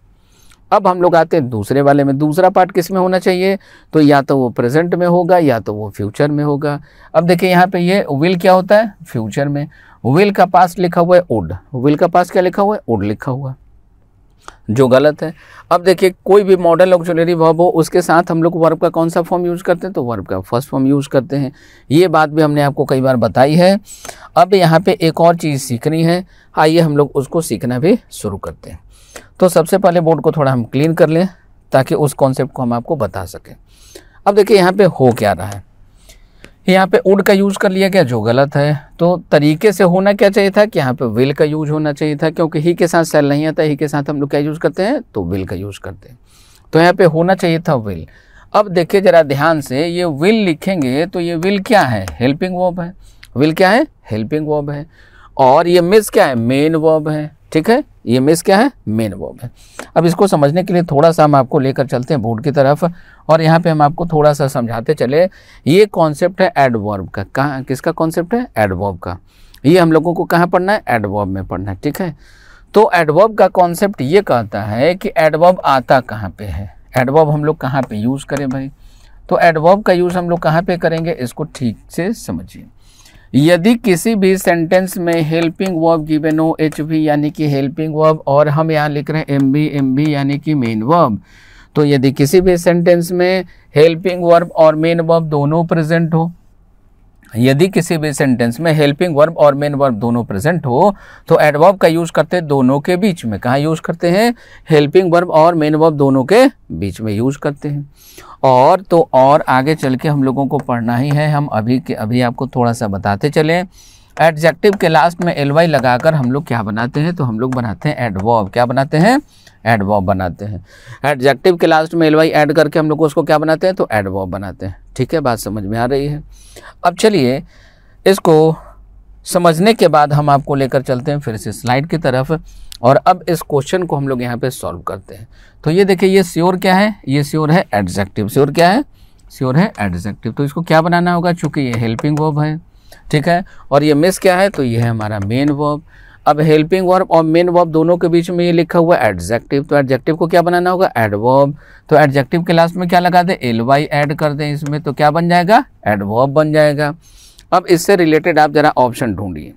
अब हम लोग आते हैं दूसरे वाले में दूसरा पार्ट किस में होना चाहिए तो या तो वो प्रेजेंट में होगा या तो वो फ्यूचर में होगा अब देखिए यहाँ पे ये विल क्या होता है फ्यूचर में विल का पास लिखा हुआ है उड विल का पास क्या लिखा हुआ है उड लिखा हुआ जो गलत है अब देखिए कोई भी मॉडल ज्वेलरी वर्ब हो उसके साथ हम लोग वर्ब का कौन सा फॉर्म यूज़ करते हैं तो वर्ब का फर्स्ट फॉर्म यूज़ करते हैं ये बात भी हमने आपको कई बार बताई है अब यहाँ पे एक और चीज़ सीखनी है आइए हम लोग उसको सीखना भी शुरू करते हैं तो सबसे पहले बोर्ड को थोड़ा हम क्लीन कर लें ताकि उस कॉन्सेप्ट को हम आपको बता सकें अब देखिए यहाँ पर हो क्या रहा है यहाँ पे उड का यूज़ कर लिया गया जो गलत है तो तरीके से होना क्या चाहिए था कि यहाँ पे विल का यूज होना चाहिए था क्योंकि ही के साथ सेल नहीं आता ही के साथ हम लोग क्या यूज़ करते हैं तो विल का यूज़ करते हैं तो यहाँ पे होना चाहिए था विल अब देखिए ज़रा ध्यान से ये विल लिखेंगे तो ये विल क्या है हेल्पिंग वर्ब है विल क्या है हेल्पिंग वर्ब है और ये मिस क्या है मेन वर्ब है ठीक है ये मिस क्या है मेन वर्ब है अब इसको समझने के लिए थोड़ा सा हम आपको लेकर चलते हैं बोर्ड की तरफ और यहाँ पे हम आपको थोड़ा सा समझाते चले ये कॉन्सेप्ट है एडवर्ब का कहाँ किसका कॉन्सेप्ट है एडवर्ब का ये हम लोगों को कहाँ पढ़ना है एडवर्ब में पढ़ना है ठीक है तो एडवर्ब का कॉन्सेप्ट ये कहता है कि एडवर्ब आता कहाँ पर है एडवर्ब हम लोग कहाँ पर यूज़ करें भाई तो एडवर्ब का यूज़ हम लोग कहाँ पर करेंगे इसको ठीक से समझिए यदि किसी भी सेंटेंस में हेल्पिंग वर्ब गिवेन हो एच वी यानी कि हेल्पिंग वर्ब और हम यहाँ लिख रहे हैं एम बी एम बी यानी कि मेन वर्ब तो यदि किसी भी सेंटेंस में हेल्पिंग वर्ब और मेन वर्ब दोनों प्रेजेंट हो यदि किसी भी सेंटेंस में हेल्पिंग वर्ब और मेन वर्ब दोनों प्रेजेंट हो तो एडवर्ब का यूज करते हैं दोनों के बीच में कहाँ यूज करते हैं हेल्पिंग वर्ब और मेन वर्ब दोनों के बीच में यूज करते हैं और तो और आगे चल के हम लोगों को पढ़ना ही है हम अभी के अभी आपको थोड़ा सा बताते चलें एडजेक्टिव के लास्ट में एल वाई लगाकर हम लोग क्या बनाते हैं तो हम लोग बनाते हैं एडवॉब क्या बनाते हैं एडवॉब बनाते हैं एडजेक्टिव के लास्ट में एल वाई ऐड करके हम लोग उसको क्या बनाते हैं तो एडवॉब बनाते हैं ठीक है बात समझ में आ रही है अब चलिए इसको समझने के बाद हम आपको लेकर चलते हैं फिर से स्लाइड की तरफ और अब इस क्वेश्चन को हम लोग यहाँ पे सॉल्व करते हैं तो ये देखिए ये श्योर क्या है ये श्योर है एडजेक्टिव श्योर क्या है श्योर है एडजेक्टिव तो इसको क्या बनाना होगा चूँकि ये हेल्पिंग वर्ब है ठीक है और ये मिस क्या है तो ये है हमारा मेन वर्ब अब हेल्पिंग वर्ब और मेन वर्ब दोनों के बीच में ये लिखा हुआ है एडजेक्टिव तो एडजेक्टिव को क्या बनाना होगा एडवर्ब तो एडजेक्टिव के लास्ट में क्या लगा दें एल वाई एड कर दें इसमें तो क्या बन जाएगा एडवर्ब बन जाएगा अब इससे रिलेटेड आप ज़रा ऑप्शन ढूंढिए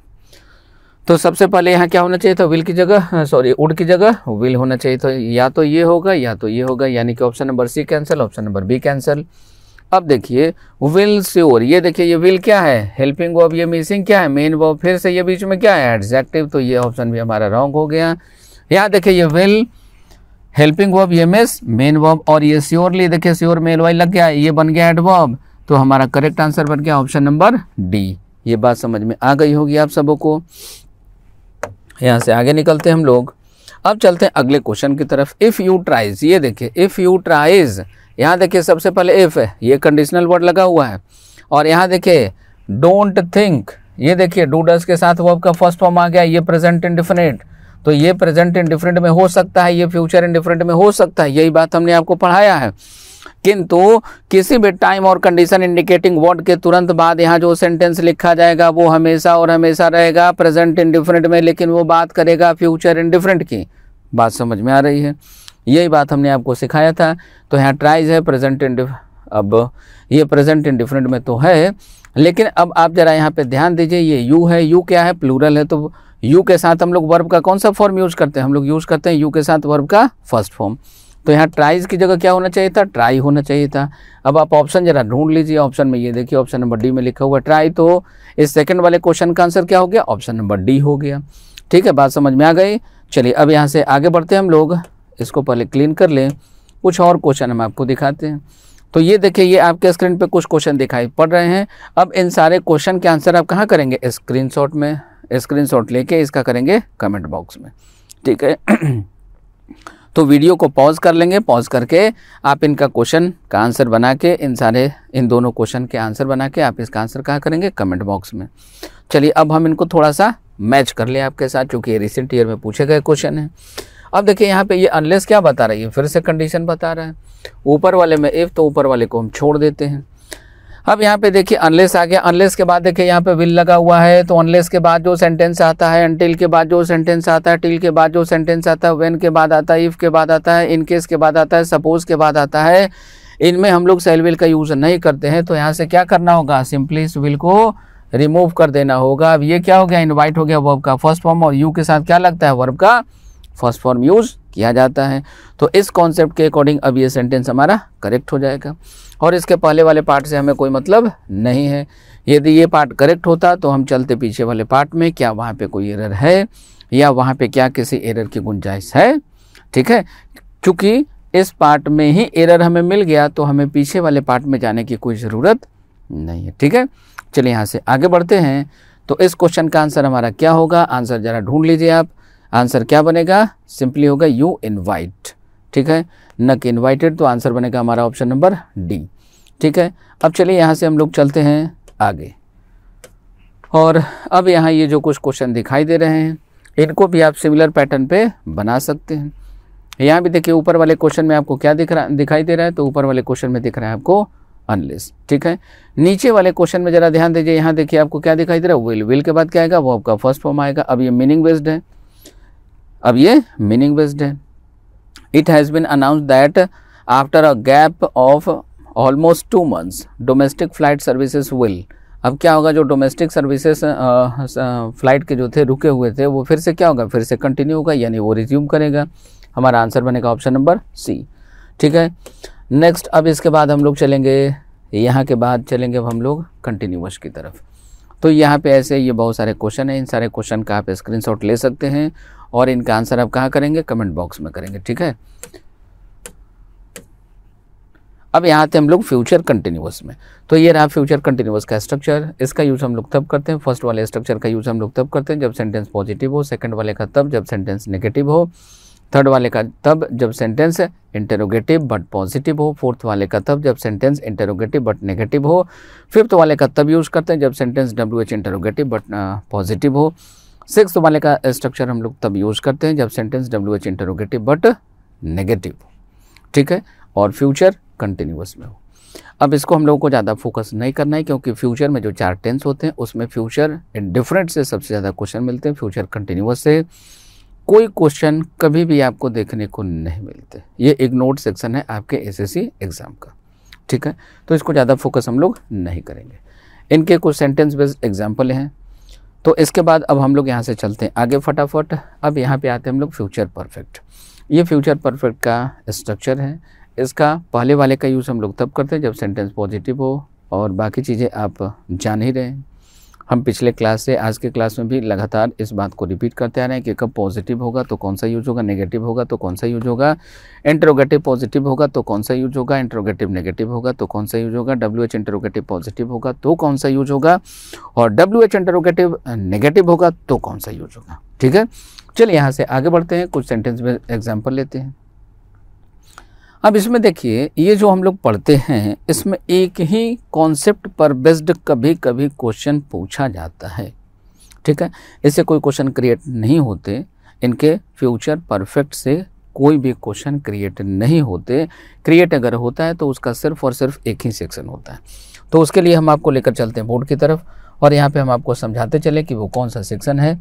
तो सबसे पहले यहाँ क्या होना चाहिए था विल की जगह सॉरी हाँ, उड की जगह विल होना चाहिए था या तो ये होगा या तो ये होगा यानी कि option number C cancel option number B cancel अब देखिए विल श्योर ये देखिए ये विल क्या है हेल्पिंग वर्ब ये मिसिंग क्या है मेन वर्ब फिर से ये बीच में क्या है एडजेक्टिव तो ये ऑप्शन भी हमारा रॉन्ग हो गया यहाँ देखिए ये विल हेल्पिंग वॉब ये मिस मेन वॉब और ये श्योरली देखिए श्योर मेल वाई लग गया ये बन गया एडवॉब तो हमारा करेक्ट आंसर बन गया ऑप्शन नंबर डी ये बात समझ में आ गई होगी आप सबों को यहाँ से आगे निकलते हम लोग अब चलते हैं अगले क्वेश्चन की तरफ इफ़ यू ट्राइज ये देखिए इफ़ यू ट्राइज यहाँ देखिए सबसे पहले इफ़ है ये कंडीशनल वर्ड लगा हुआ है और यहाँ देखिए डोंट थिंक ये देखिए डू डस के साथ वर्ब का फर्स्ट फॉर्म आ गया ये प्रेजेंट डिफरेंट तो ये प्रेजेंट डिफरेंट में हो सकता है ये फ्यूचर डिफरेंट में हो सकता है यही बात हमने आपको पढ़ाया है किंतु किसी भी टाइम और कंडीशन इंडिकेटिंग वर्ड के तुरंत बाद यहाँ जो सेंटेंस लिखा जाएगा वो हमेशा और हमेशा रहेगा प्रेजेंट डिफरेंट में लेकिन वो बात करेगा फ्यूचर डिफरेंट की बात समझ में आ रही है यही बात हमने आपको सिखाया था तो यहाँ ट्राइज है प्रेजेंट इन अब ये प्रेजेंट इन डिफरेंट में तो है लेकिन अब आप ज़रा यहाँ पे ध्यान दीजिए ये यू है यू क्या है प्लूरल है तो यू के साथ हम लोग वर्ब का कौन सा फॉर्म यूज़ करते हैं हम लोग यूज़ करते हैं यू के साथ वर्ब का फर्स्ट फॉर्म तो यहाँ ट्राइज की जगह क्या होना चाहिए था ट्राई होना चाहिए था अब आप ऑप्शन जरा ढूंढ लीजिए ऑप्शन में ये देखिए ऑप्शन नंबर डी में लिखा हुआ ट्राई तो इस सेकेंड वाले क्वेश्चन का आंसर क्या हो गया ऑप्शन नंबर डी हो गया ठीक है बात समझ में आ गई चलिए अब यहाँ से आगे बढ़ते हैं हम लोग इसको पहले क्लीन कर लें कुछ और क्वेश्चन हम आपको दिखाते हैं तो ये देखिए ये आपके स्क्रीन पे कुछ क्वेश्चन दिखाई पड़ रहे हैं अब इन सारे क्वेश्चन के आंसर आप कहाँ करेंगे स्क्रीनशॉट में स्क्रीनशॉट लेके इसका करेंगे कमेंट बॉक्स में ठीक है <clears throat> तो वीडियो को पॉज कर लेंगे पॉज करके आप इनका क्वेश्चन का आंसर बना के इन सारे इन दोनों क्वेश्चन के आंसर बना के आप इसका आंसर कहाँ करेंगे कमेंट बॉक्स में चलिए अब हम इनको थोड़ा सा मैच कर लें आपके साथ क्योंकि ये रिसेंट ईयर में पूछे गए क्वेश्चन हैं अब देखिए यहाँ पे ये अनलेस क्या बता रही है फिर से कंडीशन बता रहा है ऊपर वाले में इफ़ तो ऊपर वाले को हम छोड़ देते हैं अब यहाँ पे देखिए अनलेस आ गया अनलेस के बाद देखिए यहाँ पे विल लगा हुआ है तो अनलेस के बाद जो सेंटेंस आता है अनटिल के बाद जो सेंटेंस आता है टिल के बाद जो सेंटेंस आता है वेन के बाद आता है इफ़ के बाद आता है इनकेस के बाद आता है सपोज के बाद आता है इनमें हम लोग सेल विल का यूज़ नहीं करते हैं तो यहाँ से क्या करना होगा सिंपली इस विल को रिमूव कर देना होगा अब ये क्या हो गया इन्वाइट हो गया वर्ब का फर्स्ट फॉर्म और यू के साथ क्या लगता है वर्ब का फर्स्ट फॉर्म यूज़ किया जाता है तो इस कॉन्सेप्ट के अकॉर्डिंग अब ये सेंटेंस हमारा करेक्ट हो जाएगा और इसके पहले वाले पार्ट से हमें कोई मतलब नहीं है यदि ये पार्ट करेक्ट होता तो हम चलते पीछे वाले पार्ट में क्या वहाँ पे कोई एरर है या वहाँ पे क्या किसी एरर की गुंजाइश है ठीक है चूँकि इस पार्ट में ही एरर हमें मिल गया तो हमें पीछे वाले पार्ट में जाने की कोई ज़रूरत नहीं है ठीक है चलिए यहाँ से आगे बढ़ते हैं तो इस क्वेश्चन का आंसर हमारा क्या होगा आंसर ज़रा ढूंढ लीजिए आप आंसर क्या बनेगा सिंपली होगा यू इनवाइट ठीक है नक इनवाइटेड तो आंसर बनेगा हमारा ऑप्शन नंबर डी ठीक है अब चलिए यहाँ से हम लोग चलते हैं आगे और अब यहाँ ये जो कुछ क्वेश्चन दिखाई दे रहे हैं इनको भी आप सिमिलर पैटर्न पे बना सकते हैं यहाँ भी देखिए ऊपर वाले क्वेश्चन में आपको क्या दिख रहा दिखाई दे रहा है तो ऊपर वाले क्वेश्चन में दिख रहा है आपको अनलेस ठीक है नीचे वाले क्वेश्चन में ज़रा ध्यान दीजिए यहाँ देखिए आपको क्या दिखाई दे रहा है विल विल के बाद क्या आएगा वो आपका फर्स्ट फॉर्म आएगा अब ये मीनिंग बेस्ड है अब ये मीनिंग बेस्ड है it has been announce that after a gap of almost two months domestic flight services will अब क्या होगा जो डोमेस्टिक सर्विसेज फ्लाइट के जो थे रुके हुए थे वो फिर से क्या होगा फिर से कंटिन्यू होगा यानी वो रिज्यूम करेगा हमारा आंसर बनेगा ऑप्शन नंबर सी ठीक है नेक्स्ट अब इसके बाद हम लोग चलेंगे यहाँ के बाद चलेंगे अब हम लोग कंटिन्यूस की तरफ तो यहाँ पे ऐसे ये बहुत सारे क्वेश्चन हैं इन सारे क्वेश्चन का आप स्क्रीनशॉट ले सकते हैं और इनका आंसर आप कहाँ करेंगे कमेंट बॉक्स में करेंगे ठीक है अब यहाँ थे हम लोग फ्यूचर कंटिन्यूस में तो ये रहा फ्यूचर कंटिन्यूस का स्ट्रक्चर इसका यूज़ हम लोग तब करते हैं फर्स्ट वाले स्ट्रक्चर का यूज़ हम लोग तब करते हैं जब सेंटेंस पॉजिटिव हो सेकंड वाले का तब जब सेंटेंस नेगेटिव हो थर्ड वाले का तब जब सेंटेंस इंटेरोगेटिव बट पॉजिटिव हो फोर्थ वाले का तब जब सेंटेंस इंटेरोगेटिव बट नेगेटिव हो फिफ्थ वाले का तब यूज़ करते हैं जब sentence W H interrogative but positive हो सिक्स वाले का स्ट्रक्चर हम लोग तब यूज़ करते हैं जब sentence W H interrogative but negative हो ठीक है और फ्यूचर कंटिन्यूस में हो अब इसको हम लोगों को ज़्यादा फोकस नहीं करना है क्योंकि फ्यूचर में जो चार टेंस होते हैं उसमें फ्यूचर डिफरेंट से सबसे ज़्यादा क्वेश्चन मिलते हैं फ्यूचर कंटिन्यूस से कोई क्वेश्चन कभी भी आपको देखने को नहीं मिलते ये इग्नोर्ड सेक्शन है आपके एसएससी एग्ज़ाम का ठीक है तो इसको ज़्यादा फोकस हम लोग नहीं करेंगे इनके कुछ सेंटेंस बेस्ड एग्जाम्पल हैं तो इसके बाद अब हम लोग यहाँ से चलते हैं आगे फटाफट अब यहाँ पे आते हैं हम लोग फ्यूचर परफेक्ट ये फ्यूचर परफेक्ट का स्ट्रक्चर है इसका पहले वाले का यूज़ हम लोग तब करते हैं जब सेंटेंस पॉजिटिव हो और बाकी चीज़ें आप जान ही रहे हम पिछले क्लास से आज के क्लास में भी लगातार इस बात को रिपीट करते आ रहे हैं कि कब पॉजिटिव होगा तो कौन सा यूज होगा नेगेटिव होगा तो कौन सा यूज होगा इंट्रोगेटिव पॉजिटिव होगा तो कौन सा यूज होगा इंट्रोगेटिव नेगेटिव होगा तो कौन सा यूज होगा डब्ल्यू एच इंटरोगेटिव पॉजिटिव होगा तो कौन सा यूज होगा और डब्ल्यू एच इंटरोगेटिव नेगेटिव होगा तो कौन सा यूज होगा ठीक है चलिए यहाँ से आगे बढ़ते हैं कुछ सेंटेंस में एग्जाम्पल लेते हैं अब इसमें देखिए ये जो हम लोग पढ़ते हैं इसमें एक ही कॉन्सेप्ट पर बेस्ड कभी कभी क्वेश्चन पूछा जाता है ठीक है इससे कोई क्वेश्चन क्रिएट नहीं होते इनके फ्यूचर परफेक्ट से कोई भी क्वेश्चन क्रिएट नहीं होते क्रिएट अगर होता है तो उसका सिर्फ और सिर्फ एक ही सेक्शन होता है तो उसके लिए हम आपको लेकर चलते हैं बोर्ड की तरफ और यहाँ पे हम आपको समझाते चले कि वो कौन सा सेक्शन है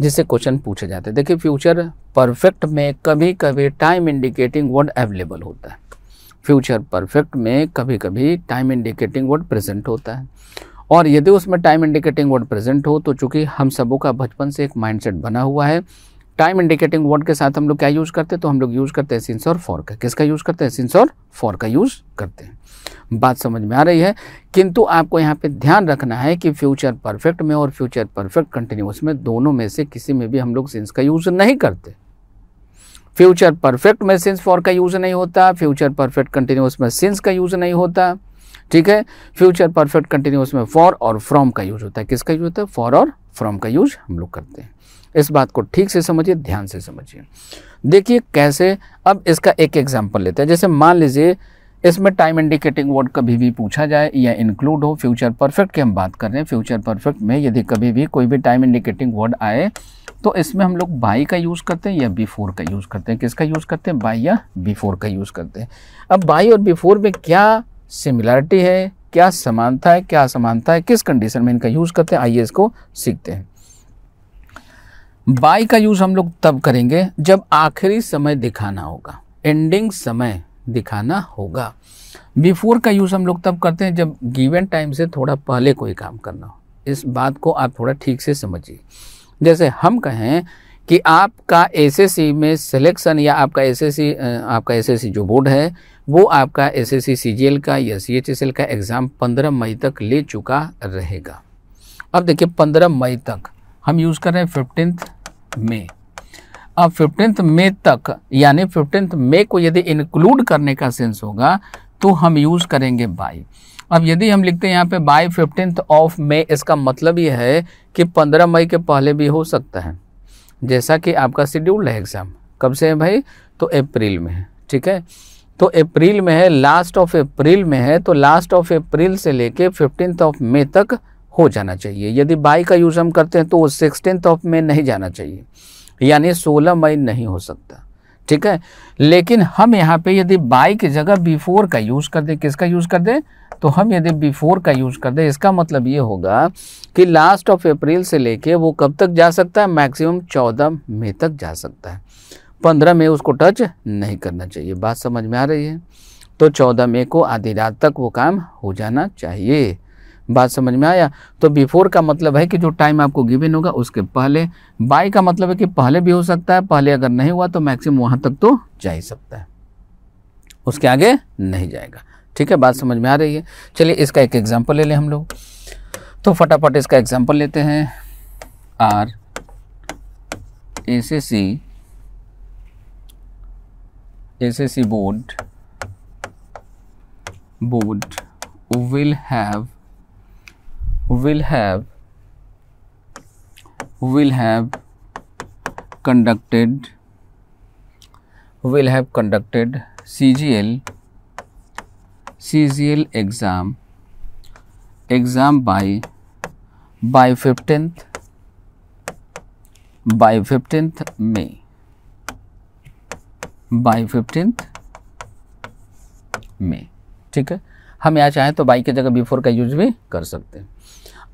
जिससे क्वेश्चन पूछे जाते हैं देखिए फ्यूचर परफेक्ट में कभी कभी टाइम इंडिकेटिंग वर्ड अवेलेबल होता है फ्यूचर परफेक्ट में कभी कभी टाइम इंडिकेटिंग वर्ड प्रेजेंट होता है और यदि उसमें टाइम इंडिकेटिंग वर्ड प्रेजेंट हो तो चूंकि हम सबों का बचपन से एक माइंडसेट बना हुआ है टाइम इंडिकेटिंग वर्ड के साथ हम लोग क्या यूज़ करते हैं तो हम लोग यूज़ करते हैं सिंस और फॉर का किसका यूज़ करते हैं सिंस और फॉर का यूज़ करते हैं बात समझ में आ रही है किंतु आपको यहाँ पे ध्यान रखना है कि फ्यूचर परफेक्ट में और फ्यूचर परफेक्ट कंटिन्यूस में दोनों में से किसी में भी हम लोग सिंस का यूज़ नहीं करते फ्यूचर परफेक्ट में सिंस फॉर का यूज़ नहीं होता फ्यूचर परफेक्ट कंटिन्यूस में सिंस का यूज़ नहीं होता ठीक है फ्यूचर परफेक्ट कंटिन्यूस में फॉर और फ्रॉम का यूज होता है किसका यूज होता है फॉर और फ्रॉम का यूज हम लोग करते हैं इस बात को ठीक से समझिए ध्यान से समझिए देखिए कैसे अब इसका एक एग्जाम्पल लेते हैं जैसे मान लीजिए इसमें टाइम इंडिकेटिंग वर्ड कभी भी पूछा जाए या इंक्लूड हो फ्यूचर परफेक्ट की हम बात कर रहे हैं फ्यूचर परफेक्ट में यदि कभी भी कोई भी टाइम इंडिकेटिंग वर्ड आए तो इसमें हम लोग बाई का यूज़ करते हैं या बिफोर का यूज़ करते हैं किसका यूज़ करते हैं बाई या बिफोर का यूज़ करते हैं अब बाई और बिफोर में क्या सिमिलरिटी है क्या समानता है क्या असमानता है किस कंडीशन में इनका यूज़ करते हैं आइए इसको सीखते हैं बाई का यूज़ हम लोग तब करेंगे जब आखिरी समय दिखाना होगा एंडिंग समय दिखाना होगा बिफोर का यूज़ हम लोग तब करते हैं जब गिवन टाइम से थोड़ा पहले कोई काम करना हो इस बात को आप थोड़ा ठीक से समझिए जैसे हम कहें कि आपका एसएससी में सिलेक्शन या आपका एसएससी आपका एसएससी जो बोर्ड है वो आपका एसएससी सीजीएल का या सीएचएसएल का एग्ज़ाम 15 मई तक ले चुका रहेगा अब देखिए 15 मई तक हम यूज़ कर रहे हैं फिफ्टीन मई अब फिफ्टीन मे तक यानी फिफ्टीन मे को यदि इंक्लूड करने का सेंस होगा तो हम यूज़ करेंगे बाई अब यदि हम लिखते हैं यहाँ पे बाई फिफ्टींथ ऑफ मे इसका मतलब ये है कि पंद्रह मई के पहले भी हो सकता है जैसा कि आपका शेड्यूल है एग्ज़ाम कब से है भाई तो अप्रैल में है ठीक है तो अप्रैल में है लास्ट ऑफ अप्रैल में है तो लास्ट ऑफ अप्रैल से लेके फिफ्टींथ ऑफ मे तक हो जाना चाहिए यदि बाई का यूज़ हम करते हैं तो सिक्सटीन ऑफ मे नहीं जाना चाहिए यानी सोलह मई नहीं हो सकता ठीक है लेकिन हम यहाँ पे यदि बाई की जगह बिफोर का यूज़ कर दें किसका यूज़ कर दें तो हम यदि बिफोर का यूज़ कर दें इसका मतलब ये होगा कि लास्ट ऑफ अप्रैल से लेके वो कब तक जा सकता है मैक्सिमम चौदह मई तक जा सकता है पंद्रह मई उसको टच नहीं करना चाहिए बात समझ में आ रही है तो चौदह मई को आधी रात तक वो काम हो जाना चाहिए बात समझ में आया तो बिफोर का मतलब है कि जो टाइम आपको गिवन होगा उसके पहले बाय का मतलब है कि पहले भी हो सकता है पहले अगर नहीं हुआ तो मैक्सिमम वहां तक तो जा ही सकता है उसके आगे नहीं जाएगा ठीक है बात समझ में आ रही है चलिए इसका एक एग्जाम्पल ले लें हम लोग तो फटाफट इसका एग्जाम्पल लेते हैं R S S C S C board board will have will have will have conducted will have conducted CGL CGL exam exam by by 15th by 15th May by 15th May ठीक है हम यहाँ चाहें तो by की जगह B four का use भी कर सकते हैं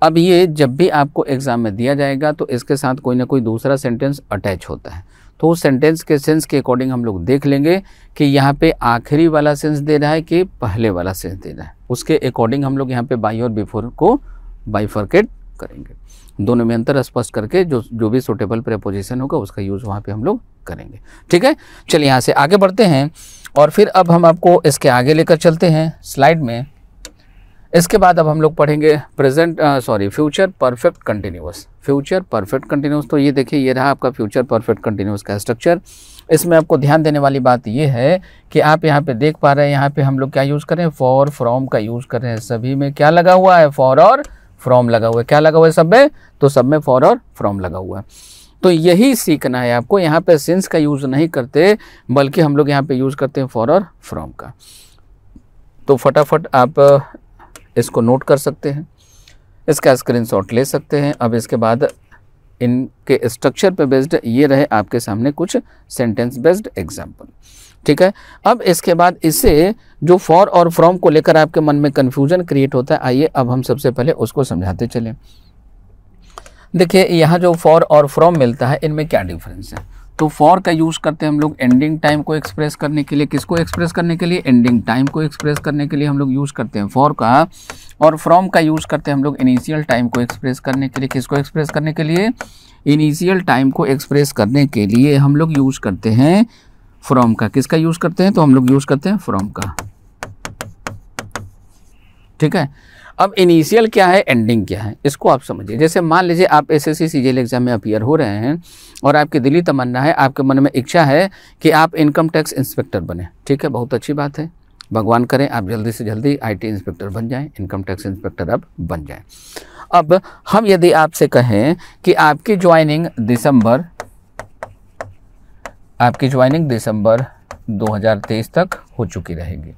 अब ये जब भी आपको एग्ज़ाम में दिया जाएगा तो इसके साथ कोई ना कोई दूसरा सेंटेंस अटैच होता है तो उस सेंटेंस के सेंस के अकॉर्डिंग हम लोग देख लेंगे कि यहाँ पे आखिरी वाला सेंस दे रहा है कि पहले वाला सेंस दे रहा है उसके अकॉर्डिंग हम लोग यहाँ पे बाई और बिफोर को बाईफर्केट करेंगे दोनों में अंतर स्पष्ट करके जो जो भी सुटेबल प्रेपोजिशन होगा उसका यूज़ वहाँ पे हम लोग करेंगे ठीक है चलिए यहाँ से आगे बढ़ते हैं और फिर अब हम आपको इसके आगे लेकर चलते हैं स्लाइड में इसके बाद अब हम लोग पढ़ेंगे present sorry future perfect continuous future perfect continuous तो ये देखिए ये रहा आपका फ्यूचर परफेक्ट कंटिन्यूस का स्ट्रक्चर इसमें आपको ध्यान देने वाली बात ये है कि आप यहाँ पे देख पा रहे हैं यहाँ पे हम लोग क्या यूज़ कर रहे हैं फॉर फ्रॉम का यूज़ कर रहे हैं सभी में क्या लगा हुआ है फॉर और फ्रॉम लगा हुआ है क्या लगा हुआ है सब में तो सब में फॉर और फ्रॉम लगा हुआ है तो यही सीखना है आपको यहाँ पे सिंस का यूज़ नहीं करते बल्कि हम लोग यहाँ पे यूज़ करते हैं फॉर और फ्रॉम का तो फटाफट आप इसको नोट कर सकते हैं इसका स्क्रीनशॉट ले सकते हैं अब इसके बाद इनके स्ट्रक्चर पे बेस्ड ये रहे आपके सामने कुछ सेंटेंस बेस्ड एग्जाम्पल ठीक है अब इसके बाद इसे जो फॉर और फ्रॉम को लेकर आपके मन में कन्फ्यूजन क्रिएट होता है आइए अब हम सबसे पहले उसको समझाते चलें देखिए यहाँ जो फॉर और फ्रॉम मिलता है इनमें क्या डिफरेंस है तो फॉर का यूज़ करते हैं हम लोग एंडिंग टाइम को एक्सप्रेस करने के लिए किसको एक्सप्रेस करने के लिए एंडिंग टाइम को एक्सप्रेस करने के लिए हम लोग यूज़ करते हैं फॉर का और फ्रॉम का यूज़ करते हैं हम लोग इनिशियल टाइम को एक्सप्रेस करने के लिए किसको एक्सप्रेस करने के लिए इनिशियल टाइम को एक्सप्रेस करने के लिए हम लोग यूज़ करते हैं फ्रॉम का किसका यूज़ करते हैं तो हम लोग यूज़ करते हैं फ्रॉम का ठीक है अब इनिशियल क्या है एंडिंग क्या है इसको आप समझिए जैसे मान लीजिए आप एस एस एग्ज़ाम में अपियर हो रहे हैं और आपकी दिली तमन्ना है आपके मन में इच्छा है कि आप इनकम टैक्स इंस्पेक्टर बने ठीक है बहुत अच्छी बात है भगवान करें आप जल्दी से जल्दी आईटी इंस्पेक्टर बन जाएं इनकम टैक्स इंस्पेक्टर अब बन जाएं अब हम यदि आपसे कहें कि आपकी ज्वाइनिंग दिसंबर आपकी ज्वाइनिंग दिसंबर 2023 तक हो चुकी रहेगी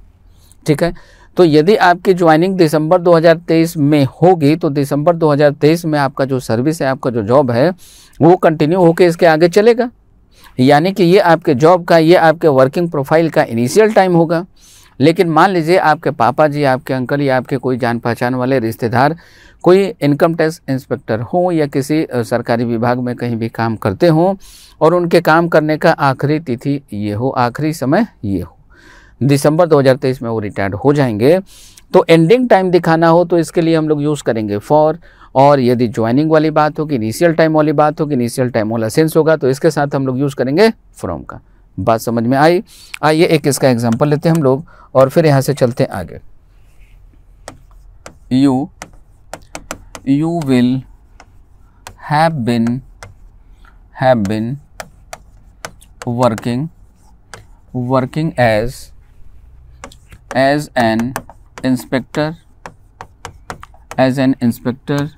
ठीक है तो यदि आपकी ज्वाइनिंग दिसंबर 2023 में होगी तो दिसंबर 2023 में आपका जो सर्विस है आपका जो जॉब है वो कंटिन्यू होकर इसके आगे चलेगा यानी कि ये आपके जॉब का ये आपके वर्किंग प्रोफाइल का इनिशियल टाइम होगा लेकिन मान लीजिए आपके पापा जी आपके अंकल या आपके कोई जान पहचान वाले रिश्तेदार कोई इनकम टैक्स इंस्पेक्टर हो या किसी सरकारी विभाग में कहीं भी काम करते हों और उनके काम करने का आखिरी तिथि ये हो आखिरी समय ये हो दिसंबर 2023 में वो रिटायर्ड हो जाएंगे तो एंडिंग टाइम दिखाना हो तो इसके लिए हम लोग यूज़ करेंगे फॉर और यदि ज्वाइनिंग वाली बात हो कि इनिशियल टाइम वाली बात हो कि इनिशियल टाइम वाला सेंस होगा तो इसके साथ हम लोग यूज़ करेंगे फ्रॉम का बात समझ में आई आइए एक इसका एग्जाम्पल लेते हैं हम लोग और फिर यहाँ से चलते हैं आगे you you will have been have been working working as as an inspector as an inspector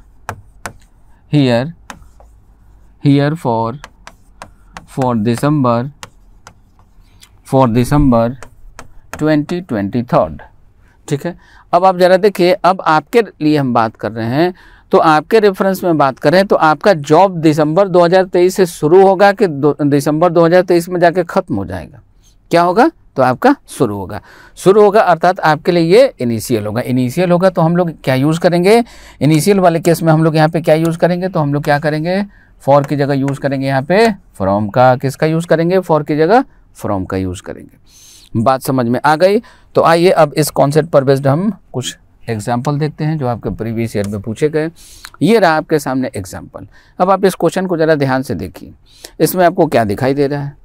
here here for for december for december 2023 ठीक है अब आप ज़रा देखिए अब आपके लिए हम बात कर रहे हैं तो आपके रेफरेंस में बात करें तो आपका जॉब दिसंबर 2023 से शुरू होगा कि दिसंबर 2023 में जाके ख़त्म हो जाएगा क्या होगा तो आपका शुरू होगा शुरू होगा अर्थात आपके लिए ये इनिशियल होगा इनिशियल होगा तो हम लोग क्या यूज़ करेंगे इनिशियल वाले केस में हम लोग यहाँ पे क्या यूज़ करेंगे तो हम लोग क्या करेंगे फॉर की जगह यूज़ करेंगे यहाँ पे फ्रॉम का किसका यूज़ करेंगे फॉर की जगह फ्रॉम का यूज़ करेंगे बात समझ में आ गई तो आइए अब इस कॉन्सेप्ट पर बेस्ड हम कुछ एग्जाम्पल देखते हैं जो आपके प्रीवियस ईयर में पूछे गए ये रहा आपके सामने एग्जाम्पल अब आप इस क्वेश्चन को ज़रा ध्यान से देखिए इसमें आपको क्या दिखाई दे रहा है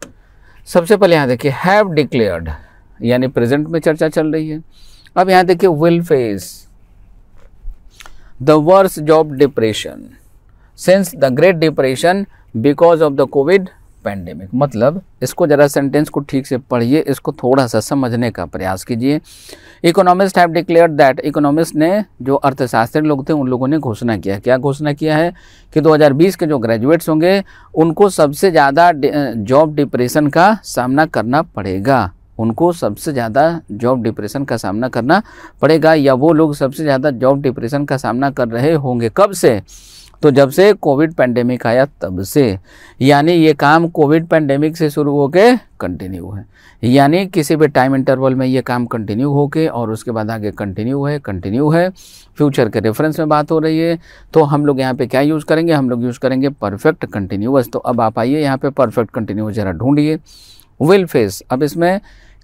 सबसे पहले यहाँ देखिए हैव डिक्लेयर्ड यानी प्रेजेंट में चर्चा चल रही है अब यहाँ देखिए will face the worst job depression since the great depression because of the COVID pandemic मतलब इसको ज़रा सेंटेंस को ठीक से पढ़िए इसको थोड़ा सा समझने का प्रयास कीजिए economist have declare that economist ने जो अर्थशास्त्री लोग थे उन लोगों ने घोषणा किया क्या घोषणा किया है कि 2020 के जो ग्रेजुएट्स होंगे उनको सबसे ज़्यादा जॉब डिप्रेशन का सामना करना पड़ेगा उनको सबसे ज़्यादा जॉब डिप्रेशन का सामना करना पड़ेगा या वो लोग सबसे ज़्यादा जॉब डिप्रेशन का सामना कर रहे होंगे कब से तो जब से कोविड पैंडेमिक आया तब से यानी ये काम कोविड पैंडेमिक से शुरू होके कंटिन्यू है यानी किसी भी टाइम इंटरवल में ये काम कंटिन्यू होके और उसके बाद आगे कंटिन्यू है कंटिन्यू है फ्यूचर के रेफरेंस में बात हो रही है तो हम लोग यहाँ पे क्या यूज़ करेंगे हम लोग यूज़ करेंगे परफेक्ट कंटिन्यूस तो अब आप आइए यहाँ पे परफेक्ट कंटिन्यूस ज़रा ढूंढिए विल फेस अब इसमें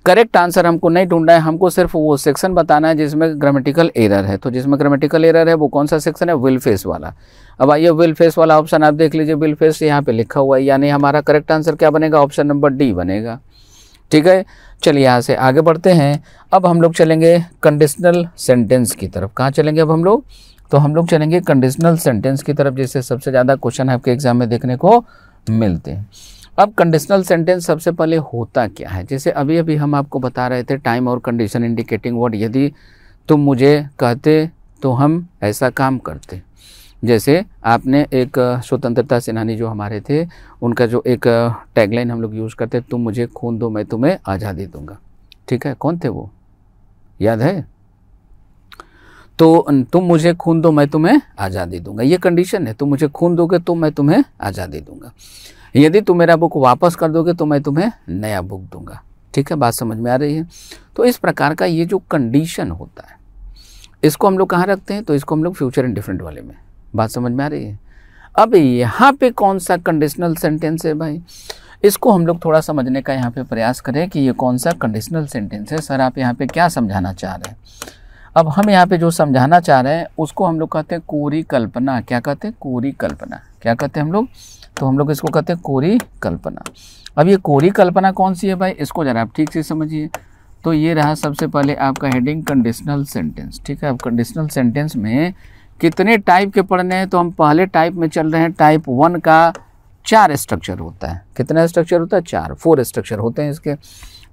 करेक्ट आंसर हमको नहीं ढूंढना है हमको सिर्फ वो सेक्शन बताना है जिसमें ग्रामेटिकल एरर है तो जिसमें ग्रामेटिकल एरर है वो कौन सा सेक्शन है विल फेस वाला अब आइए बिल फेस वाला ऑप्शन आप देख लीजिए बिल फेस यहाँ पे लिखा हुआ है यानी हमारा करेक्ट आंसर क्या बनेगा ऑप्शन नंबर डी बनेगा ठीक है चलिए यहाँ से आगे बढ़ते हैं अब हम लोग चलेंगे कंडीशनल सेंटेंस की तरफ कहाँ चलेंगे अब हम लोग तो हम लोग चलेंगे कंडीशनल सेंटेंस की तरफ जैसे सबसे ज़्यादा क्वेश्चन आपके एग्जाम में देखने को मिलते हैं अब कंडीशनल सेंटेंस सबसे पहले होता क्या है जैसे अभी अभी हम आपको बता रहे थे टाइम और कंडीशन इंडिकेटिंग वर्ड यदि तुम मुझे कहते तो हम ऐसा काम करते जैसे आपने एक स्वतंत्रता सेनानी जो हमारे थे उनका जो एक टैगलाइन हम लोग यूज़ करते तुम मुझे खून दो मैं तुम्हें आज़ादी दूंगा ठीक है कौन थे वो याद है तो तुम मुझे खून दो मैं तुम्हें आज़ादी दूंगा ये कंडीशन है तुम मुझे खून दोगे तो मैं तुम्हें आज़ादी दूंगा यदि तुम मेरा बुक वापस कर दोगे तो मैं तुम्हें नया बुक दूंगा ठीक है बात समझ में आ रही है तो इस प्रकार का ये जो कंडीशन होता है इसको हम लोग कहाँ रखते हैं तो इसको हम लोग फ्यूचर इंडिफरेंट वाले में बात समझ में आ रही है अब यहाँ पे कौन सा कंडीशनल सेंटेंस है भाई इसको हम लोग थोड़ा समझने का यहाँ पे प्रयास करें कि ये कौन सा कंडीशनल सेंटेंस है सर आप यहाँ पे क्या समझाना चाह रहे हैं अब हम यहाँ पे जो समझाना चाह रहे हैं उसको हम लोग कहते हैं कोरी कल्पना क्या कहते हैं कोरी कल्पना क्या कहते हैं हम लोग तो हम लोग इसको कहते हैं कोरी कल्पना अब ये कोरी कल्पना कौन सी है भाई इसको ज़रा आप ठीक से समझिए तो ये रहा सबसे पहले आपका हेडिंग कंडीशनल सेंटेंस ठीक है अब कंडीशनल सेंटेंस में कितने टाइप के पढ़ने हैं तो हम पहले टाइप में चल रहे हैं टाइप वन का चार स्ट्रक्चर होता है कितना स्ट्रक्चर होता है चार फोर स्ट्रक्चर होते हैं इसके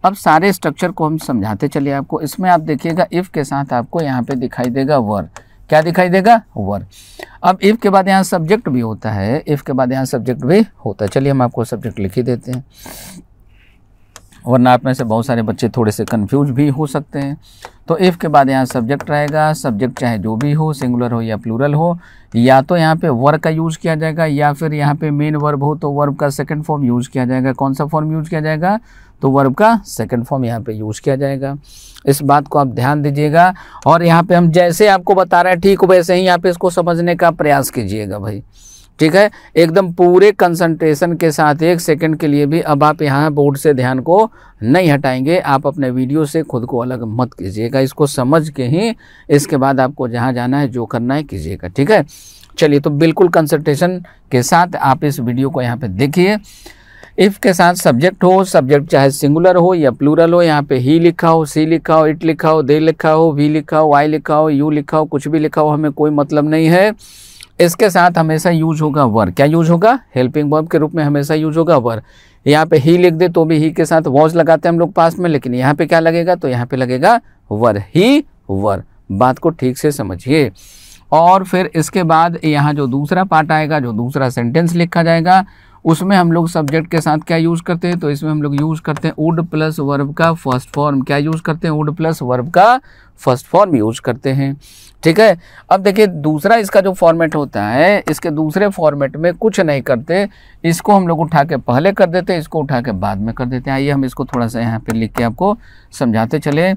अब सारे स्ट्रक्चर को हम समझाते चलिए आपको इसमें आप देखिएगा इफ़ के साथ आपको यहाँ पे दिखाई देगा वर क्या दिखाई देगा वर अब इफ़ के बाद यहाँ सब्जेक्ट भी होता है इफ़ के बाद यहाँ सब्जेक्ट भी होता है चलिए हम आपको सब्जेक्ट लिख ही देते हैं वरना आप में से बहुत सारे बच्चे थोड़े से कंफ्यूज भी हो सकते हैं तो इफ़ के बाद यहाँ सब्जेक्ट रहेगा सब्जेक्ट चाहे जो भी हो सिंगुलर हो या प्लूरल हो या तो यहाँ पे वर्ब का यूज़ किया जाएगा या फिर यहाँ पे मेन वर्ब हो तो वर्ब का सेकंड फॉर्म यूज़ किया जाएगा कौन सा फॉर्म यूज़ किया जाएगा तो वर्ब का सेकंड फॉर्म यहाँ पे यूज़ किया जाएगा इस बात को आप ध्यान दीजिएगा और यहाँ पर हम जैसे आपको बता रहे हैं ठीक वैसे ही यहाँ पर इसको समझने का प्रयास कीजिएगा भाई ठीक है एकदम पूरे कंसंट्रेशन के साथ एक सेकंड के लिए भी अब आप यहाँ बोर्ड से ध्यान को नहीं हटाएंगे आप अपने वीडियो से खुद को अलग मत कीजिएगा इसको समझ के ही इसके बाद आपको जहाँ जाना है जो करना है कीजिएगा ठीक है चलिए तो बिल्कुल कंसंट्रेशन के साथ आप इस वीडियो को यहाँ पर देखिए इफ़ के साथ सब्जेक्ट हो सब्जेक्ट चाहे सिंगुलर हो या प्लूरल हो यहाँ पे ही लिखा हो सी लिखा हो इट लिखा हो दे लिखा हो वी लिखा हो वाई लिखा हो यू लिखा हो कुछ भी लिखा हो हमें कोई मतलब नहीं है इसके साथ हमेशा यूज होगा वर क्या यूज होगा हेल्पिंग वर्ब के रूप में हमेशा यूज होगा वर यहाँ पे ही लिख दे तो भी ही के साथ वॉज लगाते हैं हम लोग पास में लेकिन यहाँ पे क्या लगेगा तो यहाँ पे लगेगा वर ही वर बात को ठीक से समझिए और फिर इसके बाद यहाँ जो दूसरा पार्ट आएगा जो दूसरा सेंटेंस लिखा जाएगा उसमें हम लोग सब्जेक्ट के साथ क्या यूज़ करते हैं तो इसमें हम लोग यूज़ करते हैं उड प्लस वर्ब का फर्स्ट फॉर्म क्या यूज़ करते हैं उड प्लस वर्ब का फर्स्ट फॉर्म यूज़ करते हैं ठीक है अब देखिए दूसरा इसका जो फॉर्मेट होता है इसके दूसरे फॉर्मेट में कुछ नहीं करते इसको हम लोग उठा के पहले कर देते हैं इसको उठा के बाद में कर देते हैं आइए हम इसको थोड़ा सा यहाँ पे लिख के आपको समझाते चले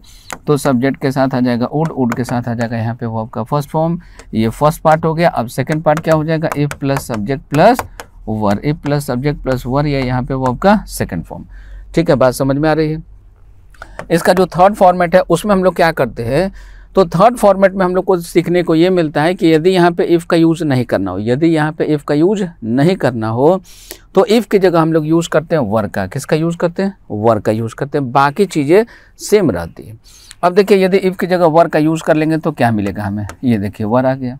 तो सब्जेक्ट के साथ आ जाएगा उड उड के साथ आ जाएगा यहाँ पे वो आपका फर्स्ट फॉर्म ये फर्स्ट पार्ट हो गया अब सेकेंड पार्ट क्या हो जाएगा if plus subject plus were if plus subject plus were ये यहाँ पे वो आपका सेकेंड फॉर्म ठीक है बात समझ में आ रही है इसका जो थर्ड फॉर्मेट है उसमें हम लोग क्या करते हैं तो थर्ड फॉर्मेट में हम लोग को सीखने को ये मिलता है कि यदि यहाँ पे इफ़ का यूज़ नहीं करना हो यदि यहाँ पे इफ़ का यूज़ नहीं करना हो तो इफ़ की जगह हम लोग यूज़ करते हैं वर का किसका यूज़ करते हैं वर का यूज़ करते हैं बाकी चीज़ें सेम रहती है अब देखिए यदि इफ़ की जगह वर का यूज़ कर लेंगे तो क्या मिलेगा हमें ये देखिए वर आ गया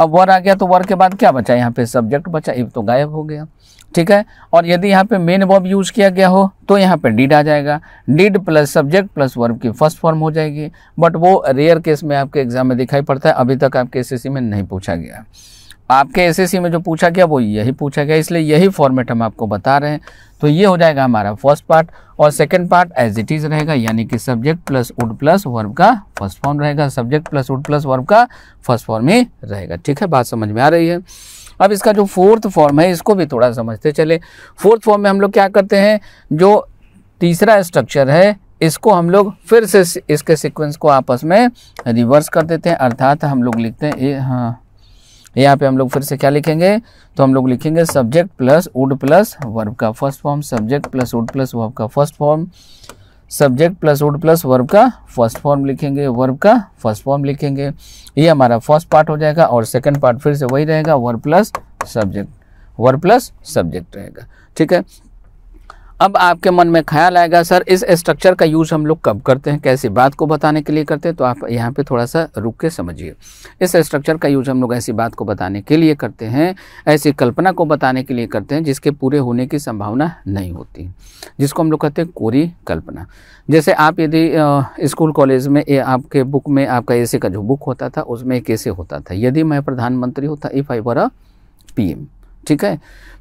अब वर आ गया तो वर के बाद क्या बचा यहाँ पे सब्जेक्ट बचा इफ़ तो गायब हो गया ठीक है और यदि यहाँ पे मेन वर्ब यूज़ किया गया हो तो यहाँ पे डिड आ जाएगा did plus subject plus verb की फर्स्ट फॉर्म हो जाएगी बट वो रेयर केस में आपके एग्जाम में दिखाई पड़ता है अभी तक आपके एस में नहीं पूछा गया आपके एस में जो पूछा गया वो यही पूछा गया इसलिए यही फॉर्मेट हम आपको बता रहे हैं तो ये हो जाएगा हमारा फर्स्ट पार्ट और second part as it is रहेगा यानी कि subject plus would plus verb का फर्स्ट फॉर्म रहेगा subject plus would plus verb का फर्स्ट फॉर्म ही रहेगा ठीक है बात समझ में आ रही है अब इसका जो फोर्थ फॉर्म है इसको भी थोड़ा समझते चले फोर्थ फॉर्म में हम लोग क्या करते हैं जो तीसरा स्ट्रक्चर है इसको हम लोग फिर से इसके सीक्वेंस को आपस में रिवर्स कर देते हैं अर्थात हम लोग लिखते हैं ये हाँ यहाँ पे हम लोग फिर से क्या लिखेंगे तो हम लोग लिखेंगे subject plus would plus verb का first form subject plus would plus verb का first form subject plus would plus verb का फर्स्ट फॉर्म लिखेंगे वर्ब का फर्स्ट फॉर्म लिखेंगे ये हमारा फर्स्ट पार्ट हो जाएगा और सेकंड पार्ट फिर से वही रहेगा verb plus subject verb plus subject रहेगा ठीक है अब आपके मन में ख्याल आएगा सर इस स्ट्रक्चर का यूज़ हम लोग कब करते हैं कैसी बात को बताने के लिए करते हैं तो आप यहाँ पे थोड़ा सा रुक के समझिए इस स्ट्रक्चर का यूज़ हम लोग ऐसी बात को बताने के लिए करते हैं ऐसी कल्पना को बताने के लिए करते हैं जिसके पूरे होने की संभावना नहीं होती जिसको हम लोग कहते हैं कोरी कल्पना जैसे आप यदि स्कूल कॉलेज में ए, आपके बुक में आपका ए का जो बुक होता था उसमें एक ए होता था यदि मैं प्रधानमंत्री होता if I were a P ठीक है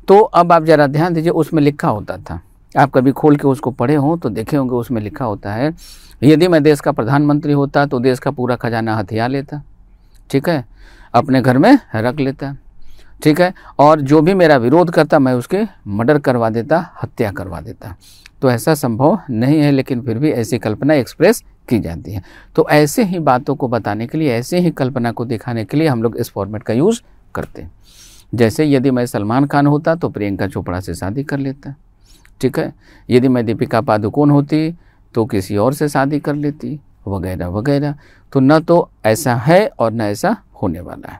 तो अब आप ज़रा ध्यान दीजिए उसमें लिखा होता था आप कभी खोल के उसको पढ़े हों तो देखे होंगे उसमें लिखा होता है यदि मैं देश का प्रधानमंत्री होता तो देश का पूरा खजाना हथिया लेता ठीक है अपने घर में रख लेता ठीक है और जो भी मेरा विरोध करता मैं उसके मर्डर करवा देता हत्या करवा देता तो ऐसा संभव नहीं है लेकिन फिर भी ऐसी कल्पना एक्सप्रेस की जाती है तो ऐसे ही बातों को बताने के लिए ऐसे ही कल्पना को दिखाने के लिए हम लोग इस फॉर्मेट का यूज़ करते हैं जैसे यदि मैं सलमान खान होता तो प्रियंका चोपड़ा से शादी कर लेता ठीक है यदि मैं दीपिका पादुकोण होती तो किसी और से शादी कर लेती वगैरह वगैरह तो न तो ऐसा है और न ऐसा होने वाला है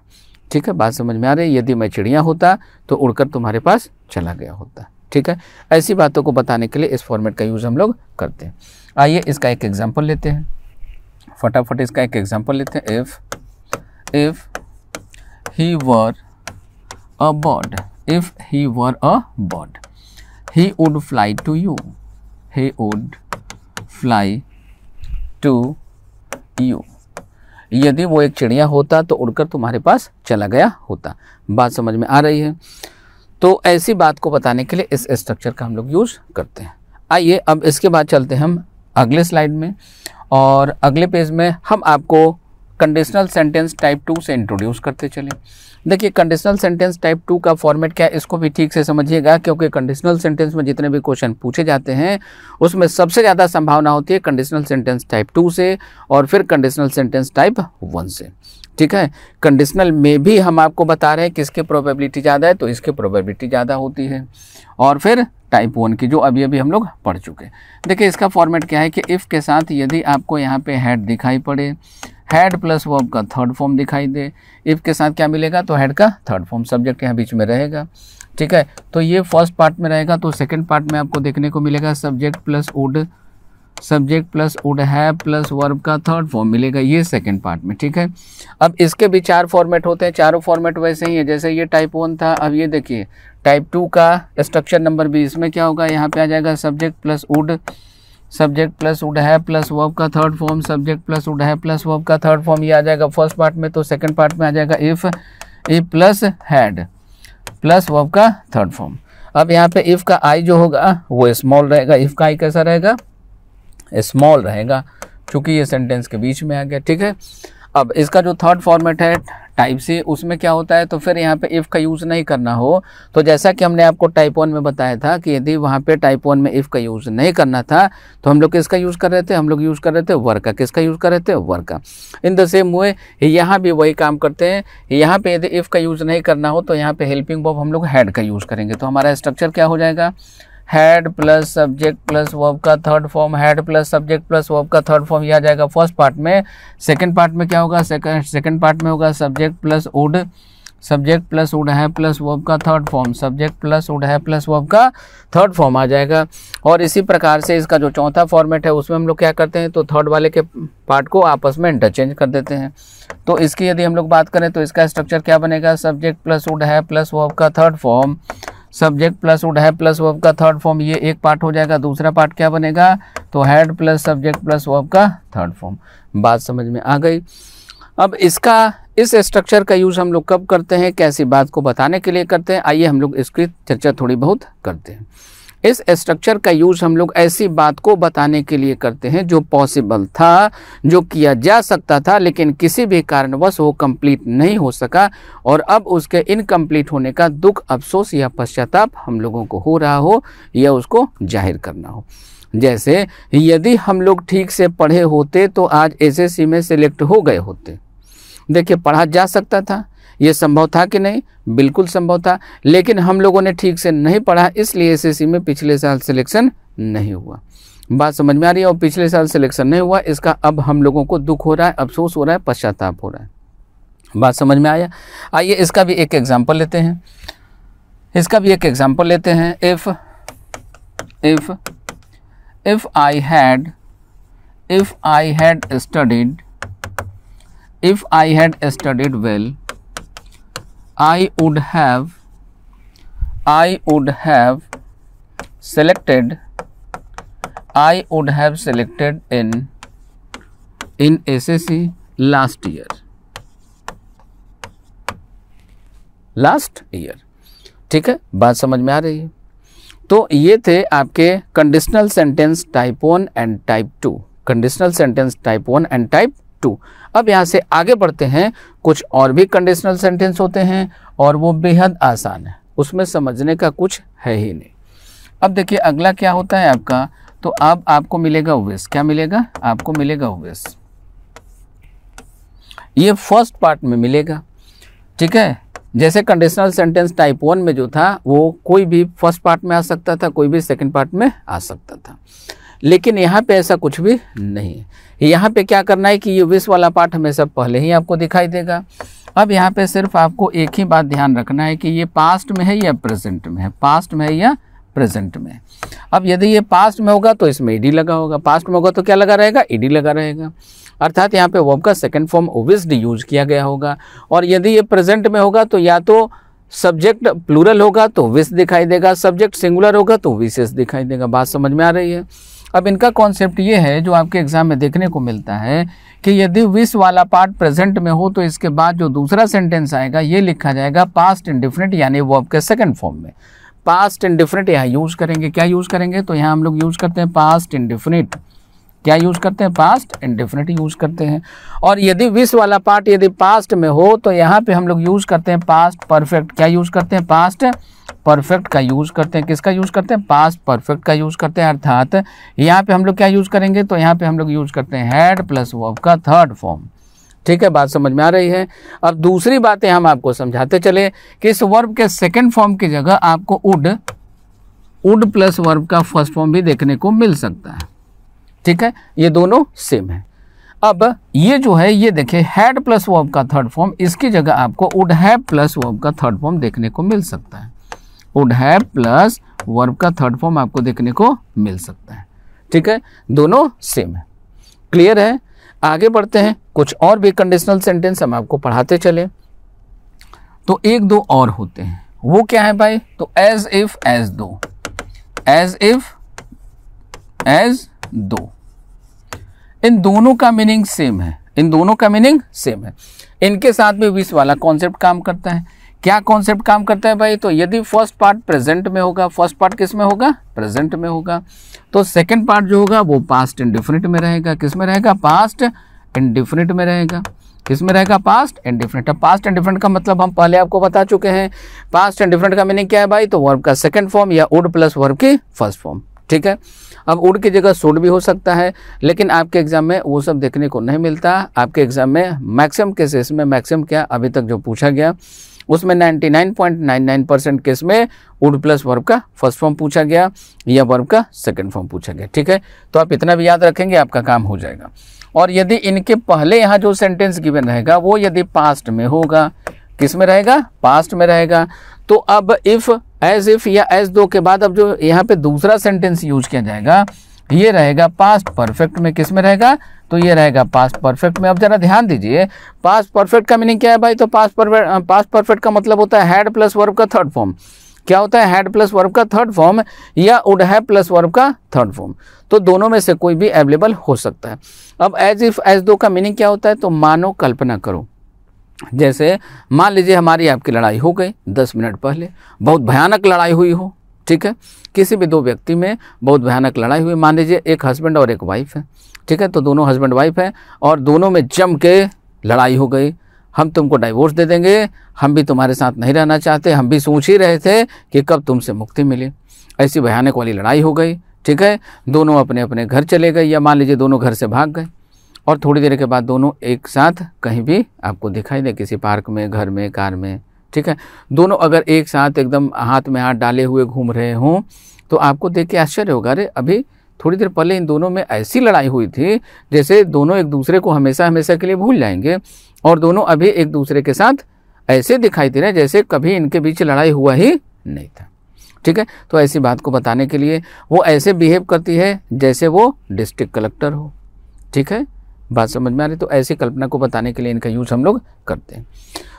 ठीक है बात समझ में आ रही है यदि मैं चिड़िया होता तो उड़कर तुम्हारे पास चला गया होता ठीक है ऐसी बातों को बताने के लिए इस फॉर्मेट का यूज़ हम लोग करते हैं आइए इसका एक एग्जाम्पल लेते हैं फटाफट इसका एक एग्जाम्पल लेते हैं if if he were a bird if he were a bird he would fly to you he would fly to you यदि वो एक चिड़िया होता तो उड़कर तुम्हारे पास चला गया होता बात समझ में आ रही है तो ऐसी बात को बताने के लिए इस स्ट्रक्चर का हम लोग यूज़ करते हैं आइए अब इसके बाद चलते हैं हम अगले स्लाइड में और अगले पेज में हम आपको कंडीशनल सेंटेंस टाइप टू से इंट्रोड्यूस करते चलें देखिए कंडीशनल सेंटेंस टाइप टू का फॉर्मेट क्या है इसको भी ठीक से समझिएगा क्योंकि कंडीशनल सेंटेंस में जितने भी क्वेश्चन पूछे जाते हैं उसमें सबसे ज़्यादा संभावना होती है कंडीशनल सेंटेंस टाइप टू से और फिर कंडीशनल सेंटेंस टाइप वन से ठीक है कंडीशनल में भी हम आपको बता रहे हैं किसके प्रोबेबिलिटी ज़्यादा है तो इसके प्रोबेबिलिटी ज़्यादा होती है और फिर टाइप वन की जो अभी अभी हम लोग पढ़ चुके हैं देखिए इसका फॉर्मेट क्या है कि इफ़ के साथ यदि आपको यहाँ पे हेड दिखाई पड़े हैड प्लस वर्ब का थर्ड फॉर्म दिखाई दे इफ के साथ क्या मिलेगा तो हैड का थर्ड फॉर्म सब्जेक्ट यहाँ बीच में रहेगा ठीक है तो ये फर्स्ट पार्ट में रहेगा तो सेकेंड पार्ट में आपको देखने को मिलेगा subject plus would subject plus would have plus verb का थर्ड फॉर्म मिलेगा ये सेकेंड पार्ट में ठीक है अब इसके भी चार फॉर्मेट होते हैं चारों फॉर्मेट वैसे ही है जैसे ये टाइप वन था अब ये देखिए टाइप टू का स्ट्रक्चर नंबर भी इसमें क्या होगा यहाँ पे आ जाएगा subject plus would subject plus would have plus verb का third form subject plus would have plus verb का थर्ड फॉर्म ये आ जाएगा फर्स्ट पार्ट में तो सेकंड पार्ट में आ जाएगा if a plus had plus verb का थर्ड फॉर्म अब यहाँ पे इफ़ का आई जो होगा वो स्मॉल रहेगा इफ़ का आई कैसा रहेगा स्मॉल रहेगा क्योंकि ये सेंटेंस के बीच में आ गया ठीक है अब इसका जो थर्ड फॉर्मेट है टाइप सी उसमें क्या होता है तो फिर यहाँ पे इफ़ का यूज़ नहीं करना हो तो जैसा कि हमने आपको टाइप वन में बताया था कि यदि वहाँ पे टाइप वन में इफ़ का यूज़ नहीं करना था तो हम लोग किसका यूज़ कर रहे थे हम लोग यूज़ कर रहे थे वर्क का किसका यूज़ कर रहे थे वर्क का इन द सेम वे यहाँ भी वही काम करते हैं यहाँ पर यदि इफ़ का यूज़ नहीं करना हो तो यहाँ पर हेल्पिंग बॉब हम लोग हैड का यूज़ करेंगे तो हमारा स्ट्रक्चर क्या हो जाएगा had plus subject plus verb का third form had plus subject plus verb का थर्ड फॉर्म यह आ जाएगा फर्स्ट पार्ट में सेकंड पार्ट में क्या होगा सेकंड सेकंड पार्ट में होगा subject plus would subject plus would have plus verb का third form subject plus would have plus verb का थर्ड फॉर्म आ जाएगा और इसी प्रकार से इसका जो चौथा फॉर्मेट है उसमें हम लोग क्या करते हैं तो थर्ड वाले के पार्ट को आपस में इंटरचेंज कर देते हैं तो इसकी यदि हम लोग बात करें तो इसका स्ट्रक्चर क्या बनेगा subject plus would have plus verb का third form subject plus would have plus verb का थर्ड फॉर्म ये एक पार्ट हो जाएगा दूसरा पार्ट क्या बनेगा तो had plus subject plus verb का थर्ड फॉर्म बात समझ में आ गई अब इसका इस स्ट्रक्चर का यूज़ हम लोग कब करते हैं कैसी बात को बताने के लिए करते हैं आइए हम लोग इसकी चर्चा थोड़ी बहुत करते हैं इस स्ट्रक्चर का यूज़ हम लोग ऐसी बात को बताने के लिए करते हैं जो पॉसिबल था जो किया जा सकता था लेकिन किसी भी कारणवश वो कंप्लीट नहीं हो सका और अब उसके इनकम्प्लीट होने का दुख अफसोस या पश्चाताप हम लोगों को हो रहा हो या उसको जाहिर करना हो जैसे यदि हम लोग ठीक से पढ़े होते तो आज एसएससी में सेलेक्ट हो गए होते देखिए पढ़ा जा सकता था ये संभव था कि नहीं बिल्कुल संभव था लेकिन हम लोगों ने ठीक से नहीं पढ़ा इसलिए एस में पिछले साल सिलेक्शन नहीं हुआ बात समझ में आ रही है और पिछले साल सिलेक्शन नहीं हुआ इसका अब हम लोगों को दुख हो रहा है अफसोस हो रहा है पश्चाताप हो रहा है बात समझ में आया आइए इसका भी एक एग्जाम्पल लेते हैं इसका भी एक एग्जाम्पल लेते हैं if if if I had if I had studied if I had studied well i would have i would have selected i would have selected in in ssc last year last year ठीक है बात समझ में आ रही है तो ये थे आपके conditional sentence type one and type two conditional sentence type one and type two अब यहाँ से आगे बढ़ते हैं कुछ और भी कंडीशनल सेंटेंस होते हैं और वो बेहद आसान है उसमें समझने का कुछ है ही नहीं अब देखिए अगला क्या होता है आपका तो अब आपको मिलेगा विस क्या मिलेगा आपको मिलेगा विस ये फर्स्ट पार्ट में मिलेगा ठीक है जैसे कंडीशनल सेंटेंस टाइप वन में जो था वो कोई भी फर्स्ट पार्ट में आ सकता था कोई भी सेकंड पार्ट में आ सकता था लेकिन यहाँ पे ऐसा कुछ भी नहीं है यहाँ पे क्या करना है कि ये विश्व वाला पार्ट हमेशा पहले ही आपको दिखाई देगा अब यहाँ पे सिर्फ आपको एक ही बात ध्यान रखना है कि ये पास्ट में है या प्रेजेंट में है पास्ट में है या प्रेजेंट में अब यदि ये पास्ट में होगा तो इसमें ईडी लगा होगा पास्ट में होगा तो क्या लगा रहेगा ईडी लगा रहेगा अर्थात यहाँ पे वो का सेकेंड फॉर्म ओविस्ड यूज किया गया होगा और यदि ये प्रेजेंट में होगा तो या तो सब्जेक्ट प्लूरल होगा तो विस दिखाई देगा सब्जेक्ट सिंगुलर होगा तो विशेष दिखाई देगा बात समझ में आ रही है अब इनका कॉन्सेप्ट ये है जो आपके एग्ज़ाम में देखने को मिलता है कि यदि विश वाला पार्ट प्रेजेंट में हो तो इसके बाद जो दूसरा सेंटेंस आएगा ये लिखा जाएगा पास्ट इंडिफिनिट यानी वो आपके सेकंड फॉर्म में पास्ट इंडिफिनिट यहाँ यूज़ करेंगे क्या यूज़ करेंगे तो यहाँ हम लोग यूज़ करते हैं पास्ट इंडिफिनिट क्या यूज़ करते हैं पास्ट इंडिफिनिट यूज़ करते हैं और यदि विश वाला पार्ट यदि पास्ट में हो तो यहाँ पे हम लोग यूज़ करते हैं पास्ट परफेक्ट क्या यूज़ करते हैं पास्ट परफेक्ट का यूज़ करते हैं किसका यूज़ करते हैं पास परफेक्ट का यूज़ करते हैं अर्थात यहाँ पे हम लोग क्या यूज़ करेंगे तो यहाँ पे हम लोग यूज़ करते हैं हैड प्लस वर्ब का थर्ड फॉर्म ठीक है बात समझ में आ रही है अब दूसरी बातें हम आपको समझाते चले कि इस वर्ब के सेकेंड फॉर्म की जगह आपको उड उड प्लस वर्ब का फर्स्ट फॉर्म भी देखने को मिल सकता है ठीक है ये दोनों सेम है अब ये जो है ये देखिए हैड प्लस वर्ब का थर्ड फॉर्म इसकी जगह आपको वुड हैव प्लस वर्ब का थर्ड फॉर्म देखने को मिल सकता है वुड हैव प्लस वर्ब का थर्ड फॉर्म आपको देखने को मिल सकता है ठीक है दोनों सेम है क्लियर है आगे बढ़ते हैं कुछ और भी कंडीशनल सेंटेंस हम आपको पढ़ाते चले तो एक दो और होते हैं वो क्या है भाई तो as if as though as if as though इन दोनों का मीनिंग सेम है इन दोनों का मीनिंग सेम है इनके साथ में विश वाला कॉन्सेप्ट काम करता है क्या कॉन्सेप्ट काम करता है भाई तो यदि फर्स्ट पार्ट प्रेजेंट में होगा फर्स्ट पार्ट किस में होगा प्रेजेंट में होगा तो सेकंड पार्ट जो होगा वो पास्ट इंडिफिनिट में रहेगा किस में रहेगा पास्ट इंडिफिनिट में रहेगा किस में रहेगा पास्ट एंड डिफरेंट अब पास्ट एंड डिफरेंट का मतलब हम पहले आपको बता चुके हैं पास्ट एंड डिफरेंट का मीनिंग क्या है भाई तो वर्ब का सेकेंड फॉर्म या उड प्लस वर्ब की फर्स्ट फॉर्म ठीक है अब उड की जगह सुड भी हो सकता है लेकिन आपके एग्जाम में वो सब देखने को नहीं मिलता आपके एग्जाम में मैक्सिमम केसेस में मैक्सिमम क्या अभी तक जो पूछा गया उसमें 99.99 परसेंट केस में उड प्लस वर्ब का फर्स्ट फॉर्म पूछा गया या वर्ब का सेकंड फॉर्म पूछा गया ठीक है तो आप इतना भी याद रखेंगे आपका काम हो जाएगा और यदि इनके पहले यहाँ जो सेंटेंस गिवन रहेगा वो यदि पास्ट में होगा किस में रहेगा पास्ट में रहेगा तो अब इफ़ एज इफ़ या एज दो के बाद अब जो यहाँ पे दूसरा सेंटेंस यूज किया जाएगा ये रहेगा पास्ट परफेक्ट में किस में रहेगा तो ये रहेगा पास्ट परफेक्ट में अब ज़रा ध्यान दीजिए पास्ट परफेक्ट का मीनिंग क्या है भाई तो पास्ट परफेक्ट पास्ट परफेक्ट का मतलब होता है हैड प्लस वर्ब का थर्ड फॉर्म क्या होता है हैड प्लस वर्ब का थर्ड फॉर्म या उड है प्लस वर्ब का थर्ड फॉर्म तो दोनों में से कोई भी अवेलेबल हो सकता है अब एज इफ एज दो का मीनिंग क्या होता है तो मानो कल्पना करो जैसे मान लीजिए हमारी आपकी लड़ाई हो गई दस मिनट पहले बहुत भयानक लड़ाई हुई हो ठीक है किसी भी दो व्यक्ति में बहुत भयानक लड़ाई हुई मान लीजिए एक हस्बैंड और एक वाइफ है ठीक है तो दोनों हस्बैंड वाइफ हैं और दोनों में जम के लड़ाई हो गई हम तुमको डाइवोर्स दे देंगे हम भी तुम्हारे साथ नहीं रहना चाहते हम भी सोच ही रहे थे कि कब तुमसे मुक्ति मिले ऐसी भयानक वाली लड़ाई हो गई ठीक है दोनों अपने अपने घर चले गए या मान लीजिए दोनों घर से भाग गए और थोड़ी देर के बाद दोनों एक साथ कहीं भी आपको दिखाई दे किसी पार्क में घर में कार में ठीक है दोनों अगर एक साथ एकदम हाथ में हाथ डाले हुए घूम रहे हों तो आपको देख के आश्चर्य होगा अरे अभी थोड़ी देर पहले इन दोनों में ऐसी लड़ाई हुई थी जैसे दोनों एक दूसरे को हमेशा हमेशा के लिए भूल जाएंगे और दोनों अभी एक दूसरे के साथ ऐसे दिखाई दे रहे हैं जैसे कभी इनके बीच लड़ाई हुआ ही नहीं था ठीक है तो ऐसी बात को बताने के लिए वो ऐसे बिहेव करती है जैसे वो डिस्ट्रिक्ट कलेक्टर हो ठीक है बात समझ में आ रही तो ऐसी कल्पना को बताने के लिए इनका यूज़ हम लोग करते हैं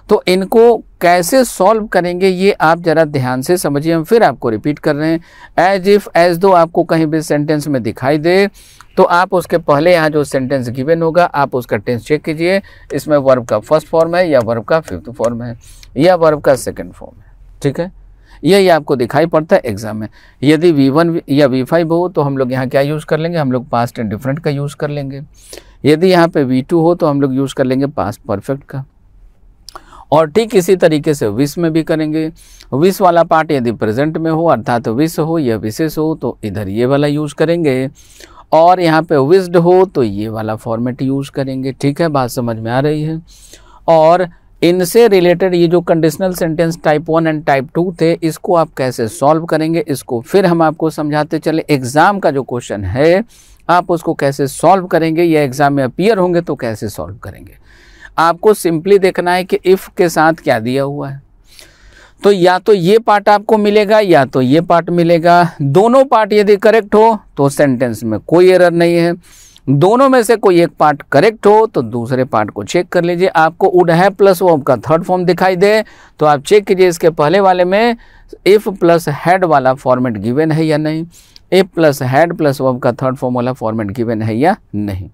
तो इनको कैसे सॉल्व करेंगे ये आप ज़रा ध्यान से समझिए हम फिर आपको रिपीट कर रहे हैं एज इफ़ एज दो आपको कहीं भी सेंटेंस में दिखाई दे तो आप उसके पहले यहाँ जो सेंटेंस गिवन होगा आप उसका टेंस चेक कीजिए इसमें वर्ब का फर्स्ट फॉर्म है या वर्ब का फिफ्थ फॉर्म है या वर्ब का सेकेंड फॉर्म है ठीक है यही आपको दिखाई पड़ता है एग्ज़ाम में यदि वी वन या वी फाइव हो तो हम लोग यहाँ क्या यूज़ कर लेंगे हम लोग पास्ट एंड डिफरेंट का यूज़ कर लेंगे यदि यहाँ पे वी टू हो तो हम लोग यूज़ कर लेंगे पास्ट परफेक्ट का और ठीक इसी तरीके से विश में भी करेंगे विश वाला पार्ट यदि प्रेजेंट में हो अर्थात विश हो या विशेष हो तो इधर ये वाला यूज करेंगे और यहाँ पे विस्ड हो तो ये वाला फॉर्मेट यूज करेंगे ठीक है बात समझ में आ रही है और इनसे रिलेटेड ये जो conditional sentence type one and type two थे इसको आप कैसे सॉल्व करेंगे इसको फिर हम आपको समझाते चले एग्ज़ाम का जो क्वेश्चन है आप उसको कैसे सॉल्व करेंगे या एग्ज़ाम में अपियर होंगे तो कैसे सॉल्व करेंगे आपको सिंपली देखना है कि इफ़ के साथ क्या दिया हुआ है तो या तो ये पार्ट आपको मिलेगा या तो ये पार्ट मिलेगा दोनों पार्ट यदि करेक्ट हो तो सेंटेंस में कोई एरर नहीं है दोनों में से कोई एक पार्ट करेक्ट हो तो दूसरे पार्ट को चेक कर लीजिए आपको उड है प्लस वो आपका थर्ड फॉर्म दिखाई दे तो आप चेक कीजिए इसके पहले वाले में इफ़ प्लस हैड वाला फॉर्मेट गिवेन है या नहीं इफ प्लस हैड प्लस वो आपका थर्ड फॉर्म वाला फॉर्मेट गिवेन है या नहीं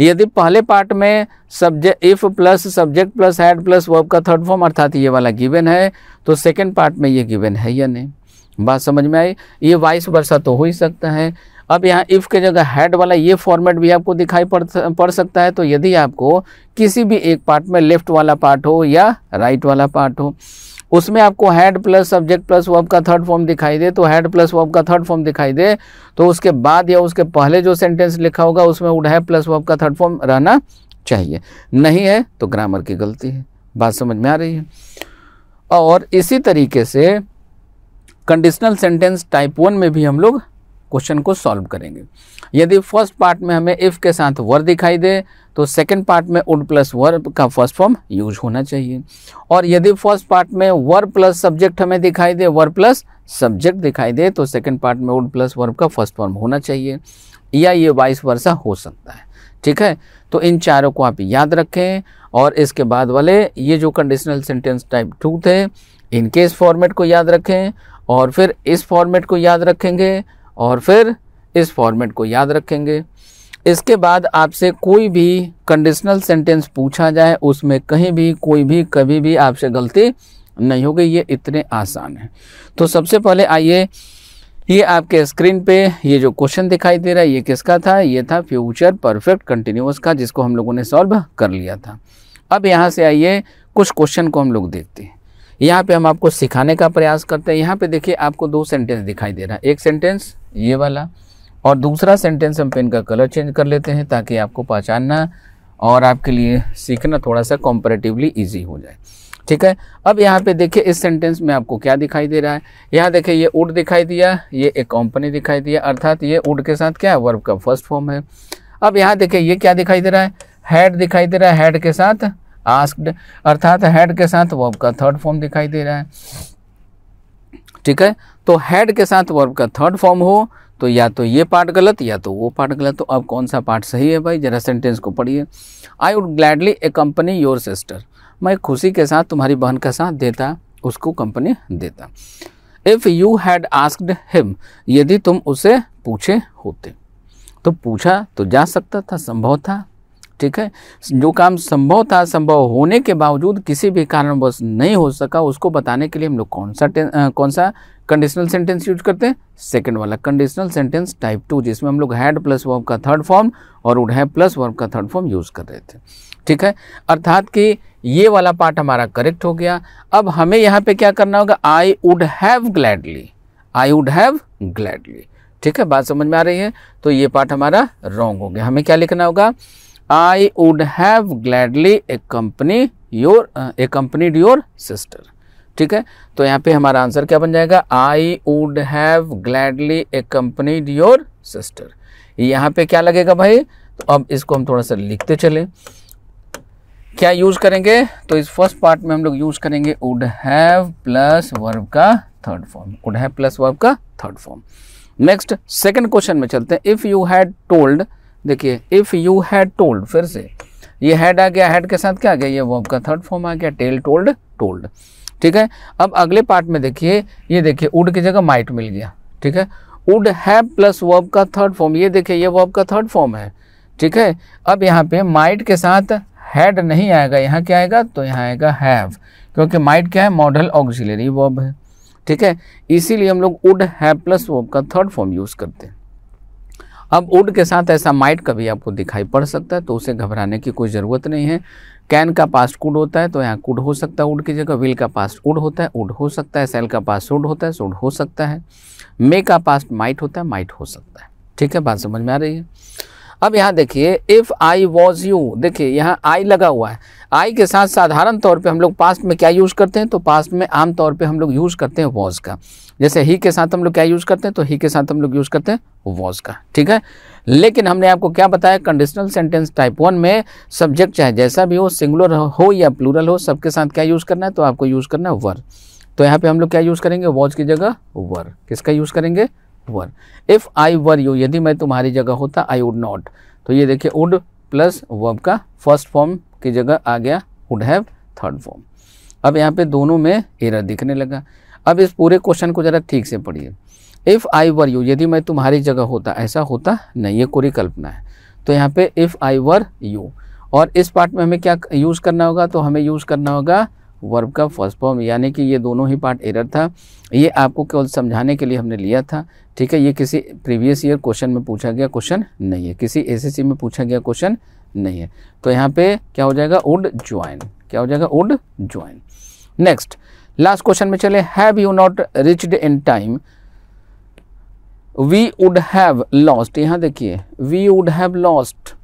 यदि पहले पार्ट में subject if plus subject plus had plus verb का थर्ड फॉर्म अर्थात ये वाला गिवन है तो सेकेंड पार्ट में ये गिवन है या नहीं बात समझ में आई ये वाइस वर्षा तो हो ही सकता है अब यहाँ इफ़ के जगह हैड वाला ये फॉर्मेट भी आपको दिखाई पड़ पड़ सकता है तो यदि आपको किसी भी एक पार्ट में लेफ्ट वाला पार्ट हो या राइट वाला पार्ट हो उसमें आपको had plus subject plus verb का थर्ड फॉर्म दिखाई दे तो हेड प्लस वर्ब का थर्ड फॉर्म दिखाई दे तो उसके बाद या उसके पहले जो सेंटेंस लिखा होगा उसमें वुड हैव प्लस वर्ब का थर्ड फॉर्म रहना चाहिए नहीं है तो ग्रामर की गलती है बात समझ में आ रही है और इसी तरीके से कंडीशनल सेंटेंस टाइप वन में भी हम लोग क्वेश्चन को सॉल्व करेंगे यदि फर्स्ट पार्ट में हमें इफ़ के साथ वर दिखाई दे तो सेकंड पार्ट में उड प्लस वर का फर्स्ट फॉर्म यूज होना चाहिए और यदि फर्स्ट पार्ट में वर प्लस सब्जेक्ट हमें दिखाई दे वर प्लस सब्जेक्ट दिखाई दे तो सेकंड पार्ट में उड प्लस वर्ब का फर्स्ट फॉर्म होना चाहिए या ये बाईस वर्षा हो सकता है ठीक है तो इन चारों को आप याद रखें और इसके बाद वाले ये जो कंडीशनल सेंटेंस टाइप टू थे इनके इस फॉर्मेट को याद रखें और फिर इस फॉर्मेट को याद रखेंगे और फिर इस फॉर्मेट को याद रखेंगे इसके बाद आपसे कोई भी कंडीशनल सेंटेंस पूछा जाए उसमें कहीं भी कोई भी कभी भी आपसे गलती नहीं होगी ये इतने आसान है तो सबसे पहले आइए ये आपके स्क्रीन पे ये जो क्वेश्चन दिखाई दे रहा है ये किसका था ये था फ्यूचर परफेक्ट कंटिन्यूस का जिसको हम लोगों ने सॉल्व कर लिया था अब यहाँ से आइए कुछ क्वेश्चन को हम लोग देखते हैं यहाँ पे हम आपको सिखाने का प्रयास करते हैं यहाँ पे देखिए आपको दो सेंटेंस दिखाई दे रहा है एक सेंटेंस ये वाला और दूसरा सेंटेंस हम पेन का कलर चेंज कर लेते हैं ताकि आपको पहचानना और आपके लिए सीखना थोड़ा सा कॉम्परेटिवली ईजी हो जाए ठीक है अब यहाँ पे देखिए इस सेंटेंस में आपको क्या दिखाई दे रहा है यहाँ देखिए ये उड दिखाई दिया ये एक कंपनी दिखाई दिया अर्थात ये उड के साथ क्या है वर्ब का फर्स्ट फॉर्म है अब यहाँ देखिए ये क्या दिखाई दे रहा है हेड दिखाई दे रहा है हेड के साथ आस्क्ड अर्थात हेड के साथ वर्ब का थर्ड फॉर्म दिखाई दे रहा है ठीक है तो हेड के साथ वर्ब का थर्ड फॉर्म हो तो या तो ये पार्ट गलत या तो वो पार्ट गलत तो अब कौन सा पार्ट सही है भाई जरा सेंटेंस को पढ़िए I would gladly accompany your sister मैं खुशी के साथ तुम्हारी बहन का साथ देता उसको कंपनी देता if you had asked him यदि तुम उसे पूछे होते तो पूछा तो जा सकता था संभव था ठीक है जो काम संभव था संभव होने के बावजूद किसी भी कारणवश नहीं हो सका उसको बताने के लिए हम लोग कौन सा आ, कौन सा कंडीशनल सेंटेंस यूज करते हैं सेकंड वाला कंडीशनल सेंटेंस टाइप टू जिसमें हम लोग हैड प्लस वर्ब का थर्ड फॉर्म और वुड है प्लस वर्ब का थर्ड फॉर्म यूज़ कर रहे थे ठीक है अर्थात कि ये वाला पार्ट हमारा करेक्ट हो गया अब हमें यहाँ पे क्या करना होगा I would have gladly I would have gladly ठीक है बात समझ में आ रही है तो ये पार्ट हमारा रॉन्ग हो गया हमें क्या लिखना होगा I would have gladly accompanied your uh, accompanied your sister. ठीक है तो यहाँ पे हमारा आंसर क्या बन जाएगा I would have gladly accompanied your sister यहाँ पे क्या लगेगा भाई तो अब इसको हम थोड़ा सा लिखते चले क्या यूज़ करेंगे तो इस फर्स्ट पार्ट में हम लोग यूज़ करेंगे वुड हैव प्लस वर्ब का third form would have plus verb का third form next second question में चलते हैं इफ़ यू हैड टोल्ड देखिए इफ़ यू हैड टोल्ड फिर से ये हैड आ गया हैड के साथ क्या आ गया ये वर्ब का थर्ड फॉर्म आ गया टेल टोल्ड टोल्ड ठीक है अब अगले पार्ट में देखिए ये देखिए उड की जगह माइट मिल गया ठीक है उड हैव प्लस वर्ब का थर्ड फॉर्म ये देखिए ये वर्ब का थर्ड फॉर्म है ठीक है अब यहाँ पे माइट के साथ हैड नहीं आएगा यहाँ क्या आएगा तो यहाँ आएगा हैव क्योंकि माइट क्या है मॉडल ऑक्सिलरी वर्ब है ठीक है इसीलिए हम लोग उड हैव प्लस वर्ब का थर्ड फॉर्म यूज़ करते हैं अब उड के साथ ऐसा माइट कभी आपको दिखाई पड़ सकता है तो उसे घबराने की कोई ज़रूरत नहीं है कैन का पास कुड होता है तो यहाँ कुड हो सकता है उड की जगह विल का पास उड होता है उड हो सकता है सेल का पास उड होता है सुड हो सकता है मे का पास माइट होता है माइट हो सकता है ठीक है बात समझ में आ रही है अब यहाँ देखिए इफ़ आई वॉज यू देखिए यहाँ आई लगा हुआ है आई के साथ साधारण तौर पे हम लोग पास्ट में क्या यूज़ करते हैं तो पास्ट में आम तौर पे हम लोग यूज़ करते हैं वॉज का जैसे ही के साथ हम लोग क्या यूज़ करते हैं तो ही के साथ हम लोग यूज़ करते हैं वॉज का ठीक है लेकिन हमने आपको क्या बताया कंडीशनल सेंटेंस टाइप वन में सब्जेक्ट चाहे जैसा भी हो सिंगुलर हो या प्लूरल हो सबके साथ क्या यूज़ करना है तो आपको यूज़ करना है वर तो यहाँ पे हम लोग क्या यूज़ करेंगे वॉज की जगह वर किसका यूज़ करेंगे वर इफ़ आई वर यू यदि मैं तुम्हारी जगह होता आई वुड नॉट तो ये देखिए वुड प्लस वर्ब का फर्स्ट फॉर्म की जगह आ गया वुड हैव थर्ड फॉर्म अब यहाँ पे दोनों में एरर दिखने लगा अब इस पूरे क्वेश्चन को ज़रा ठीक से पढ़िए इफ़ आई वर यू यदि मैं तुम्हारी जगह होता ऐसा होता नहीं ये कोई कल्पना है तो यहाँ पे इफ़ आई वर यू और इस पार्ट में हमें क्या यूज़ करना होगा तो हमें यूज़ करना होगा वर्ब का फर्स्ट फॉर्म यानी कि ये दोनों ही पार्ट एरर था ये आपको केवल समझाने के लिए हमने लिया था ठीक है ये किसी प्रीवियस ईयर क्वेश्चन में पूछा गया क्वेश्चन नहीं है किसी एसएससी में पूछा गया क्वेश्चन नहीं है तो यहाँ पे क्या हो जाएगा उड ज्वाइन क्या हो जाएगा उड ज्वाइन नेक्स्ट लास्ट क्वेश्चन में चले have you not reached in time we would have lost यहाँ देखिए वी वुड हैव लॉस्ट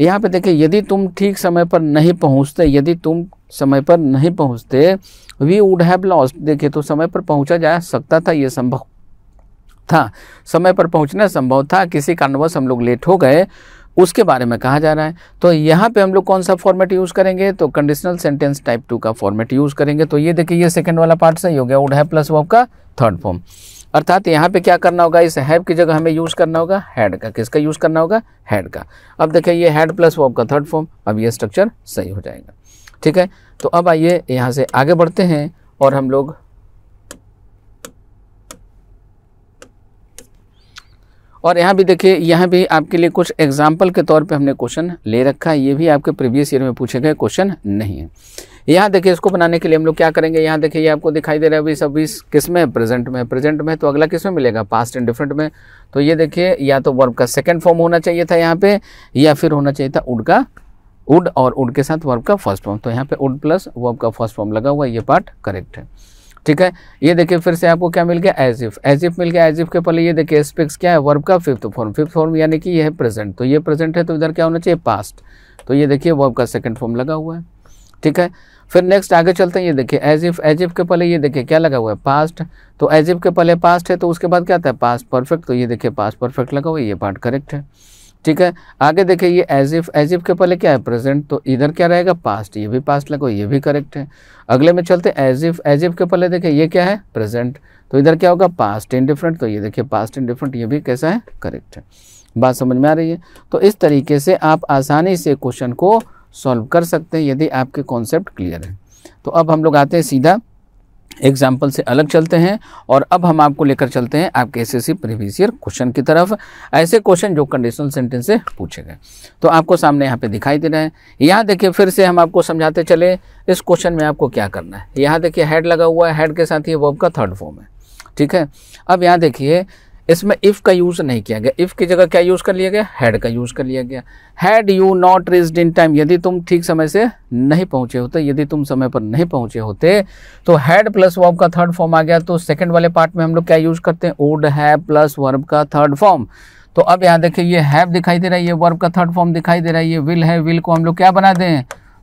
यहाँ पे देखिए यदि तुम ठीक समय पर नहीं पहुँचते यदि तुम समय पर नहीं पहुँचते वी वुड हैव लॉस्ट देखिए तो समय पर पहुँचा जा सकता था ये संभव था समय पर पहुँचना संभव था किसी कारणवश हम लोग लेट हो गए उसके बारे में कहा जा रहा है तो यहाँ पे हम लोग कौन सा फॉर्मेट यूज़ करेंगे तो कंडीशनल सेंटेंस टाइप टू का फॉर्मेट यूज़ करेंगे तो ये देखिए ये सेकेंड वाला पार्ट सही हो गया वुड है प्लस वर्ब का थर्ड फॉर्म अर्थात यहाँ पे क्या करना होगा इस हैव की जगह हमें यूज़ करना होगा हैड का किसका यूज़ करना होगा हैड का अब देखिए ये हैड प्लस वर्ब का थर्ड फॉर्म अब ये स्ट्रक्चर सही हो जाएगा ठीक है तो अब आइए यहाँ से आगे बढ़ते हैं और हम लोग और यहाँ भी देखिए यहाँ भी आपके लिए कुछ एग्जाम्पल के तौर पे हमने क्वेश्चन ले रखा है ये भी आपके प्रीवियस ईयर में पूछे गए क्वेश्चन नहीं है यहाँ देखिए इसको बनाने के लिए हम लोग क्या करेंगे यहाँ देखिए ये आपको दिखाई दे रहा है अभी सब बीस किस में प्रेजेंट में प्रेजेंट में तो अगला किस में मिलेगा पास्ट एंड डिफरेंट में तो ये देखिए या तो वर्ब का सेकेंड फॉर्म होना चाहिए था यहाँ पे या फिर होना चाहिए था उड का उड और उड के साथ वर्ब का फर्स्ट फॉर्म तो यहाँ पे उड प्लस वर्ब का फर्स्ट फॉर्म लगा हुआ ये पार्ट करेक्ट है ठीक है ये देखिए फिर से आपको क्या मिल गया एज इफ एज इफ मिल गया एज इफ के पहले ये देखिए स्पिक्स क्या है वर्ब का फिफ्थ फॉर्म फिफ्थ फॉर्म यानी कि ये है प्रेजेंट तो ये प्रेजेंट है तो इधर क्या होना चाहिए पास्ट तो ये देखिए वर्ब का सेकंड फॉर्म लगा हुआ है ठीक है फिर नेक्स्ट आगे चलते हैं ये देखिए एज इफ एज इफ के पहले ये देखिए क्या लगा हुआ है पास्ट तो एज इफ के पहले पास्ट है तो उसके बाद क्या आता है पास्ट परफेक्ट तो ये देखिए पास्ट परफेक्ट लगा हुआ है ये पार्ट करेक्ट है ठीक है आगे देखिए ये एज इफ एज इफ के पहले क्या है प्रेजेंट तो इधर क्या रहेगा पास्ट ये भी पास्ट लगो ये भी करेक्ट है अगले में चलते एज इफ एज इफ के पहले देखिए ये क्या है प्रेजेंट तो इधर क्या होगा पास्ट इन डिफरेंट तो ये देखिए पास्ट इन डिफरेंट ये भी कैसा है करेक्ट है बात समझ में आ रही है तो इस तरीके से आप आसानी से क्वेश्चन को सॉल्व कर सकते हैं यदि आपके कॉन्सेप्ट क्लियर है तो अब हम लोग आते हैं सीधा एग्जाम्पल से अलग चलते हैं और अब हम आपको लेकर चलते हैं आपके S S previous year question की तरफ ऐसे क्वेश्चन जो कंडीशनल सेंटेंस से पूछे गए तो आपको सामने यहाँ पे दिखाई दे रहे हैं यहाँ देखिए फिर से हम आपको समझाते चले इस क्वेश्चन में आपको क्या करना है यहाँ देखिए हेड लगा हुआ है हेड के साथ ये वर्ब का थर्ड फॉर्म है ठीक है अब यहाँ देखिए इसमें इफ़ का यूज़ नहीं किया गया इफ़ की जगह क्या यूज़ कर लिया गया हैड का यूज़ कर लिया गया had you not reached in time यदि तुम ठीक समय से नहीं पहुँचे होते यदि तुम समय पर नहीं पहुँचे होते तो हैड प्लस वर्ब का थर्ड फॉर्म आ गया तो सेकेंड वाले पार्ट में हम लोग क्या यूज़ करते हैं ओड है प्लस वर्ब का थर्ड फॉर्म तो अब यहाँ देखिए ये हैव दिखाई दे रहा है ये वर्ब का थर्ड फॉर्म दिखाई दे रहा है ये विल है विल को हम लोग क्या बना दें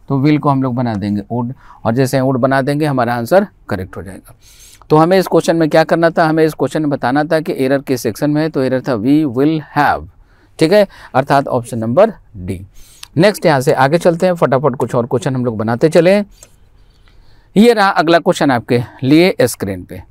तो विल को हम लोग बना देंगे ओड और जैसे ओड बना देंगे हमारा आंसर करेक्ट हो जाएगा तो हमें इस क्वेश्चन में क्या करना था हमें इस क्वेश्चन में बताना था कि एरर किस सेक्शन में है तो एरर था वी विल हैव ठीक है अर्थात ऑप्शन नंबर डी नेक्स्ट यहाँ से आगे चलते हैं फटाफट कुछ और क्वेश्चन हम लोग बनाते चले ये रहा अगला क्वेश्चन आपके लिए स्क्रीन पे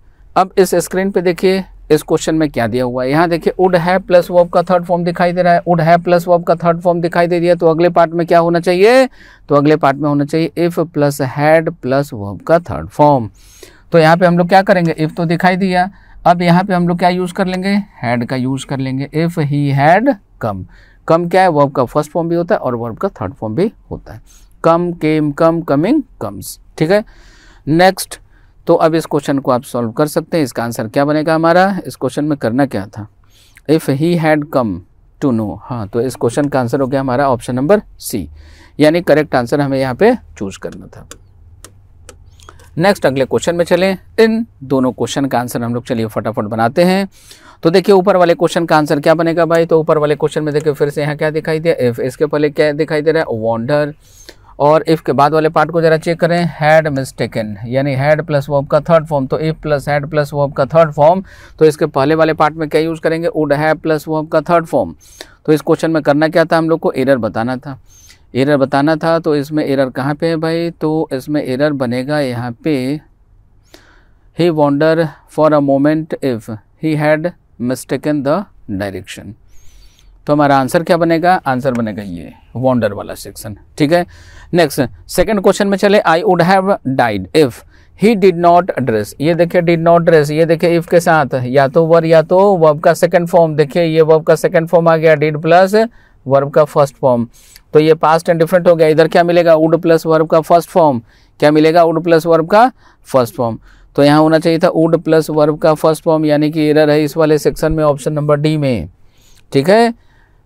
अब इस स्क्रीन पे देखिए इस क्वेश्चन में क्या दिया हुआ है यहाँ देखिए उड है प्लस वॉब का थर्ड फॉर्म दिखाई दे रहा है उड है प्लस वॉब का थर्ड फॉर्म दिखाई दे दिया तो अगले पार्ट में क्या होना चाहिए तो अगले पार्ट में होना चाहिए if plus had plus verb का थर्ड फॉर्म तो यहाँ पे हम लोग क्या करेंगे इफ़ तो दिखाई दिया अब यहाँ पे हम लोग क्या यूज़ कर लेंगे हैड का यूज़ कर लेंगे इफ़ ही हैड कम कम क्या है वर्ब का फर्स्ट फॉर्म भी होता है और वर्ब का थर्ड फॉर्म भी होता है कम केम कम कमिंग कम्स ठीक है नेक्स्ट तो अब इस क्वेश्चन को आप सॉल्व कर सकते हैं इसका आंसर क्या बनेगा हमारा इस क्वेश्चन में करना क्या था if he had come to know हाँ तो इस क्वेश्चन का आंसर हो गया हमारा ऑप्शन नंबर सी यानी करेक्ट आंसर हमें यहाँ पे चूज़ करना था नेक्स्ट अगले क्वेश्चन में चलें इन दोनों क्वेश्चन का आंसर हम लोग चलिए फटाफट बनाते हैं तो देखिए ऊपर वाले क्वेश्चन का आंसर क्या बनेगा भाई तो ऊपर वाले क्वेश्चन में देखिए फिर से यहाँ क्या दिखाई दे इफ इसके पहले क्या दिखाई दे रहा है वॉन्डर और इफ के बाद वाले पार्ट को जरा चेक करें हैड मिस्टेकन यानी हैड प्लस वॉब का थर्ड फॉर्म तो if plus had plus verb का थर्ड फॉर्म तो इसके पहले वाले पार्ट में क्या यूज़ करेंगे वुड हैव प्लस वॉब का थर्ड फॉर्म तो इस क्वेश्चन में करना क्या था हम लोग को एरर बताना था एरर बताना था तो इसमें एरर कहाँ पे है भाई तो इसमें एरर बनेगा यहाँ पे he wonder for a moment if he had mistake in the direction तो हमारा आंसर क्या बनेगा आंसर बनेगा ये वॉन्डर वाला सेक्शन ठीक है नेक्स्ट सेकेंड क्वेश्चन में चले I would have died if he did not dress ये देखिए डिड नॉट ड्रेस ये देखिए इफ के साथ या तो वर या तो वर्ब का सेकंड फॉर्म देखिए ये वर्ब का सेकेंड फॉर्म आ गया डिड प्लस वर्ब का फर्स्ट फॉर्म तो ये पास्ट एंड डिफरेंट हो गया इधर क्या मिलेगा उड प्लस वर्ब का फर्स्ट फॉर्म क्या मिलेगा उड प्लस वर्ब का फर्स्ट फॉर्म तो यहाँ होना चाहिए था उड प्लस वर्ब का फर्स्ट फॉर्म यानी कि एरर है इस वाले सेक्शन में ऑप्शन नंबर डी में ठीक है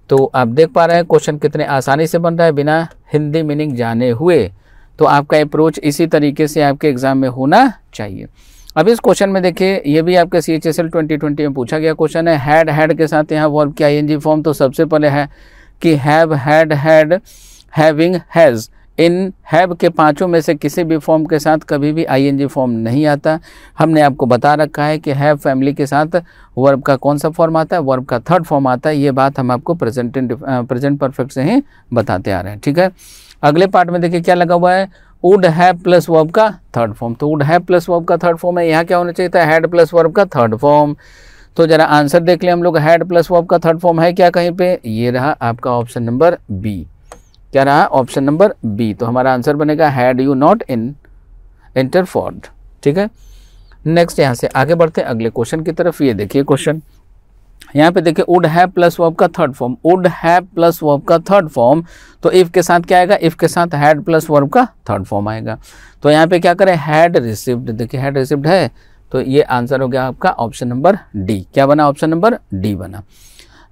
तो आप देख पा रहे हैं क्वेश्चन कितने आसानी से बन रहा है बिना हिंदी मीनिंग जाने हुए तो आपका अप्रोच इसी तरीके से आपके एग्ज़ाम में होना चाहिए अब इस क्वेश्चन में देखिए ये भी आपके C H S L twenty twenty में पूछा गया क्वेश्चन है हैड हैड के साथ यहाँ वर्ब की आई एन जी फॉर्म तो सबसे पहले है कि have had had having has in have के पांचों में से किसी भी फॉर्म के साथ कभी भी आईएनजी फॉर्म नहीं आता हमने आपको बता रखा है कि हैव फैमिली के साथ वर्ब का कौन सा फॉर्म आता है वर्ब का थर्ड फॉर्म आता है ये बात हम आपको प्रेजेंट प्रेजेंट परफेक्ट से ही बताते आ रहे हैं ठीक है अगले पार्ट में देखिए क्या लगा हुआ है वुड हैव प्लस वर्ब का थर्ड फॉर्म तो वुड हैव प्लस वर्ब का थर्ड फॉर्म है यहाँ क्या होना चाहिए था हैड प्लस वर्ब का थर्ड फॉर्म तो जरा आंसर देख लें हम लोग हैड प्लस वॉब का थर्ड फॉर्म है क्या कहीं पे ये रहा आपका ऑप्शन नंबर बी क्या रहा ऑप्शन नंबर बी तो हमारा आंसर बनेगा had you not in interfered ठीक है नेक्स्ट यहाँ से आगे बढ़ते हैं अगले क्वेश्चन की तरफ ये देखिए क्वेश्चन यहाँ पे देखिए वुड है प्लस वर्ब का third form would have plus verb का थर्ड फॉर्म तो इफ़ के साथ क्या आएगा इफ़ के साथ हैड प्लस वर्ब का थर्ड फॉर्म आएगा तो यहाँ पे क्या करें हैड रिसिव्ड देखिए हैड रिसिव्ड है तो ये आंसर हो गया आपका ऑप्शन नंबर डी क्या बना ऑप्शन नंबर डी बना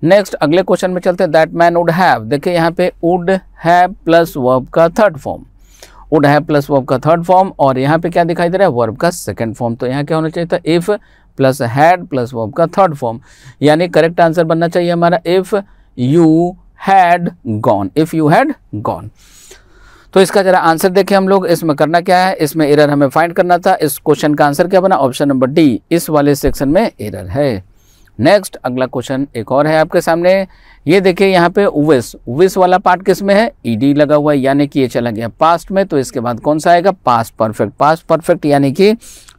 नेक्स्ट अगले क्वेश्चन में चलते हैं दैट मैन वुड हैव देखिए यहाँ पे वुड हैव प्लस वर्ब का third form would have plus verb का थर्ड फॉर्म और यहाँ पे क्या दिखाई दे रहा है वर्ब का सेकंड फॉर्म तो यहाँ क्या होना चाहिए था if plus had plus verb का थर्ड फॉर्म यानी करेक्ट आंसर बनना चाहिए हमारा if you had gone if you had gone तो इसका ज़रा आंसर देखें हम लोग इसमें करना क्या है इसमें एरर हमें फाइंड करना था इस क्वेश्चन का आंसर क्या बना ऑप्शन नंबर डी इस वाले सेक्शन में एरर है नेक्स्ट अगला क्वेश्चन एक और है आपके सामने ये देखिए यहाँ पे उविस उविस वाला पार्ट किस में है ईडी लगा हुआ है यानी कि ये चला गया पास्ट में तो इसके बाद कौन सा आएगा पास्ट परफेक्ट पास्ट परफेक्ट यानी कि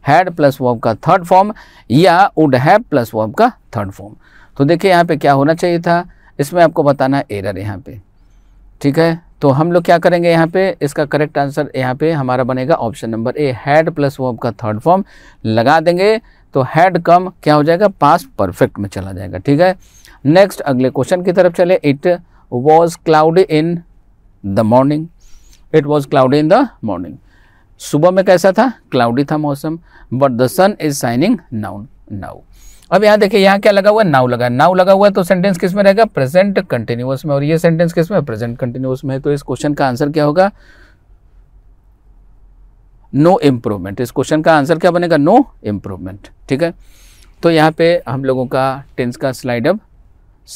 हैड प्लस वर्ब का थर्ड फॉर्म या वुड है प्लस वर्ब का थर्ड फॉर्म तो देखिए यहाँ पे क्या होना चाहिए था इसमें आपको बताना एरर यहाँ पे ठीक है तो हम लोग क्या करेंगे यहाँ पे इसका करेक्ट आंसर यहाँ पे हमारा बनेगा option number A had plus verb का थर्ड फॉर्म लगा देंगे तो हैड कम क्या हो जाएगा पास परफेक्ट में चला जाएगा ठीक है नेक्स्ट अगले क्वेश्चन की तरफ चले it was cloudy in the morning it was cloud in the morning सुबह में कैसा था क्लाउडी था मौसम but the sun is shining noun now अब यहाँ देखिए यहाँ क्या लगा हुआ नाउ लगा नाउ लगा हुआ है तो सेंटेंस किस में रहेगा प्रेजेंट कंटिन्यूस में और ये सेंटेंस किस में प्रेजेंट कंटिन्यूस में तो इस क्वेश्चन का आंसर क्या होगा नो इम्प्रूवमेंट इस क्वेश्चन का आंसर क्या बनेगा नो इम्प्रूवमेंट ठीक है तो यहाँ पे हम लोगों का टेंस का स्लाइड अब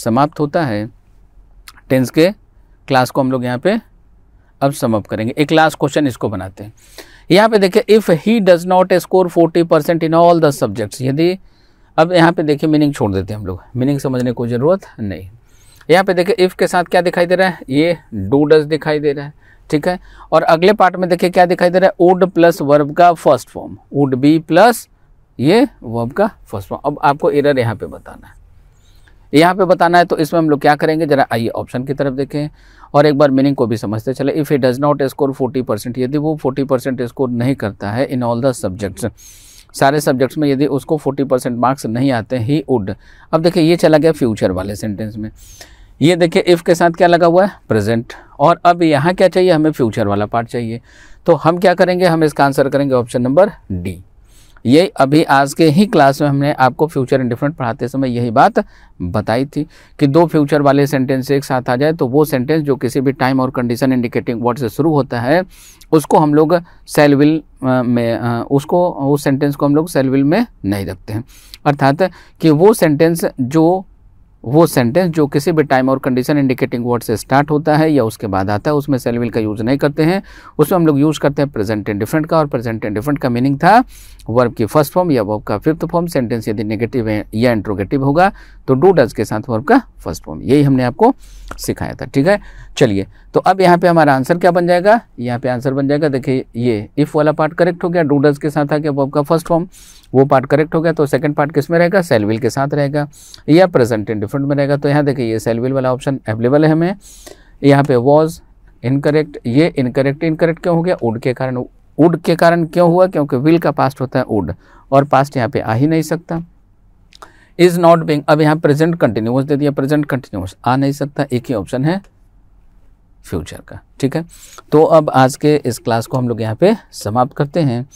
समाप्त होता है टेंस के क्लास को हम लोग यहाँ पे अब समाप्त करेंगे एक लास्ट क्वेश्चन इसको बनाते हैं यहाँ पे देखिए if he does not score forty percent in all the subjects यदि अब यहाँ पे देखिए मीनिंग छोड़ देते हैं हम लोग मीनिंग समझने को ज़रूरत नहीं यहाँ पे देखिए इफ़ के साथ क्या दिखाई दे रहा है ये डू डज दिखाई दे रहा है ठीक है और अगले पार्ट में देखिए क्या दिखाई दे रहा है वुड प्लस वर्ब का first form would be plus ये वर्ब का फर्स्ट फॉर्म अब आपको एरर यहाँ पे बताना है यहाँ पे बताना है तो इसमें हम लोग क्या करेंगे जरा आइए ऑप्शन की तरफ देखें और एक बार मीनिंग को भी समझते चले if he does not score 40 percent यदि वो 40 परसेंट स्कोर नहीं करता है इन ऑल द सब्जेक्ट्स सारे सब्जेक्ट्स में यदि उसको 40 परसेंट मार्क्स नहीं आते ही उड अब देखिए ये चला गया फ्यूचर वाले सेंटेंस में ये देखिए इफ़ के साथ क्या लगा हुआ है प्रेजेंट और अब यहाँ क्या चाहिए हमें फ्यूचर वाला पार्ट चाहिए तो हम क्या करेंगे हम इसका आंसर करेंगे ऑप्शन नंबर डी ये अभी आज के ही क्लास में हमने आपको फ्यूचर इंडिफरेंट पढ़ाते समय यही बात बताई थी कि दो फ्यूचर वाले सेंटेंस एक साथ आ जाए तो वो सेंटेंस जो किसी भी टाइम और कंडीशन इंडिकेटिंग वर्ड से शुरू होता है उसको हम लोग सेलविल में उसको उस सेंटेंस को हम लोग सेलविल में नहीं रखते हैं अर्थात कि वो सेंटेंस जो वो सेंटेंस जो किसी भी टाइम और कंडीशन इंडिकेटिंग वर्ड से स्टार्ट होता है या उसके बाद आता है उसमें सेलविल का यूज़ नहीं करते हैं उसमें हम लोग यूज़ करते हैं प्रेजेंट एंड डिफरेंट का और प्रेजेंट एंड डिफरेंट का मीनिंग था वर्ब की फर्स्ट फॉर्म या वर्ब का फिफ्थ फॉर्म सेंटेंस यदि नेगेटिव है या इंट्रोगेटिव होगा तो डू डज के साथ वर्ब का फर्स्ट फॉर्म यही हमने आपको सिखाया था ठीक है चलिए तो अब यहाँ पे हमारा आंसर क्या बन जाएगा यहाँ पे आंसर बन जाएगा देखिए ये इफ़ वाला पार्ट करेक्ट हो गया डू डज के साथ आ गया वर्ब का फर्स्ट फॉर्म वो पार्ट करेक्ट हो गया तो सेकंड पार्ट किस में रहेगा सेलविल के साथ रहेगा या प्रेजेंट इन डिफरेंट में रहेगा तो यहाँ देखिए ये सेलविल वाला ऑप्शन अवेलेबल है हमें यहाँ पे वॉज इनकरेक्ट ये इनकरेक्ट इनकरेक्ट क्यों हो गया उड के कारण उड के कारण क्यों हुआ क्योंकि विल का पास्ट होता है उड और पास्ट यहाँ पे आ ही नहीं सकता इज नॉट बिंग अब यहाँ प्रेजेंट कंटिन्यूस दे दिया प्रेजेंट कंटिन्यूस आ नहीं सकता एक ही ऑप्शन है फ्यूचर का ठीक है तो अब आज के इस क्लास को हम लोग यहाँ पे समाप्त करते हैं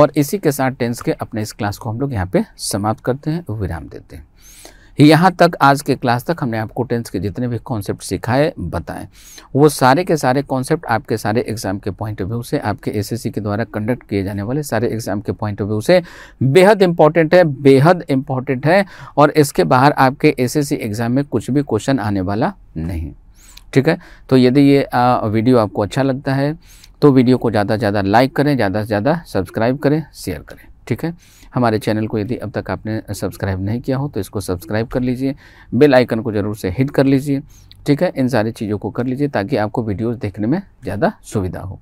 और इसी के साथ टेंस के अपने इस क्लास को हम लोग यहाँ पे समाप्त करते हैं विराम देते हैं यहाँ तक आज के क्लास तक हमने आपको टेंस के जितने भी कॉन्सेप्ट सिखाए बताएं वो सारे के सारे कॉन्सेप्ट आपके सारे एग्जाम के पॉइंट ऑफ व्यू से आपके एसएससी के द्वारा कंडक्ट किए जाने वाले सारे एग्जाम के पॉइंट ऑफ व्यू से बेहद इंपॉर्टेंट है बेहद इंपॉर्टेंट है और इसके बाहर आपके एस एग्जाम में कुछ भी क्वेश्चन आने वाला नहीं ठीक है तो यदि ये आ, वीडियो आपको अच्छा लगता है तो वीडियो को ज़्यादा से ज़्यादा लाइक करें ज़्यादा से ज़्यादा सब्सक्राइब करें शेयर करें ठीक है हमारे चैनल को यदि अब तक आपने सब्सक्राइब नहीं किया हो तो इसको सब्सक्राइब कर लीजिए बेल आइकन को ज़रूर से हिट कर लीजिए ठीक है इन सारी चीज़ों को कर लीजिए ताकि आपको वीडियोस देखने में ज़्यादा सुविधा हो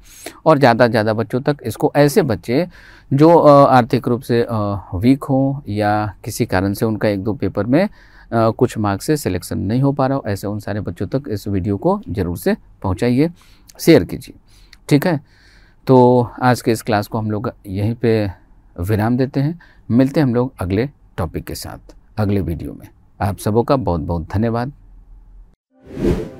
और ज़्यादा से ज़्यादा बच्चों तक इसको ऐसे बच्चे जो आर्थिक रूप से वीक हों या किसी कारण से उनका एक दो पेपर में कुछ मार्क्स से सिलेक्शन नहीं हो पा रहा हो ऐसे उन सारे बच्चों तक इस वीडियो को ज़रूर से पहुँचाइए शेयर कीजिए ठीक है तो आज के इस क्लास को हम लोग यहीं पर विराम देते हैं मिलते हैं हम लोग अगले टॉपिक के साथ अगले वीडियो में आप सबों का बहुत बहुत धन्यवाद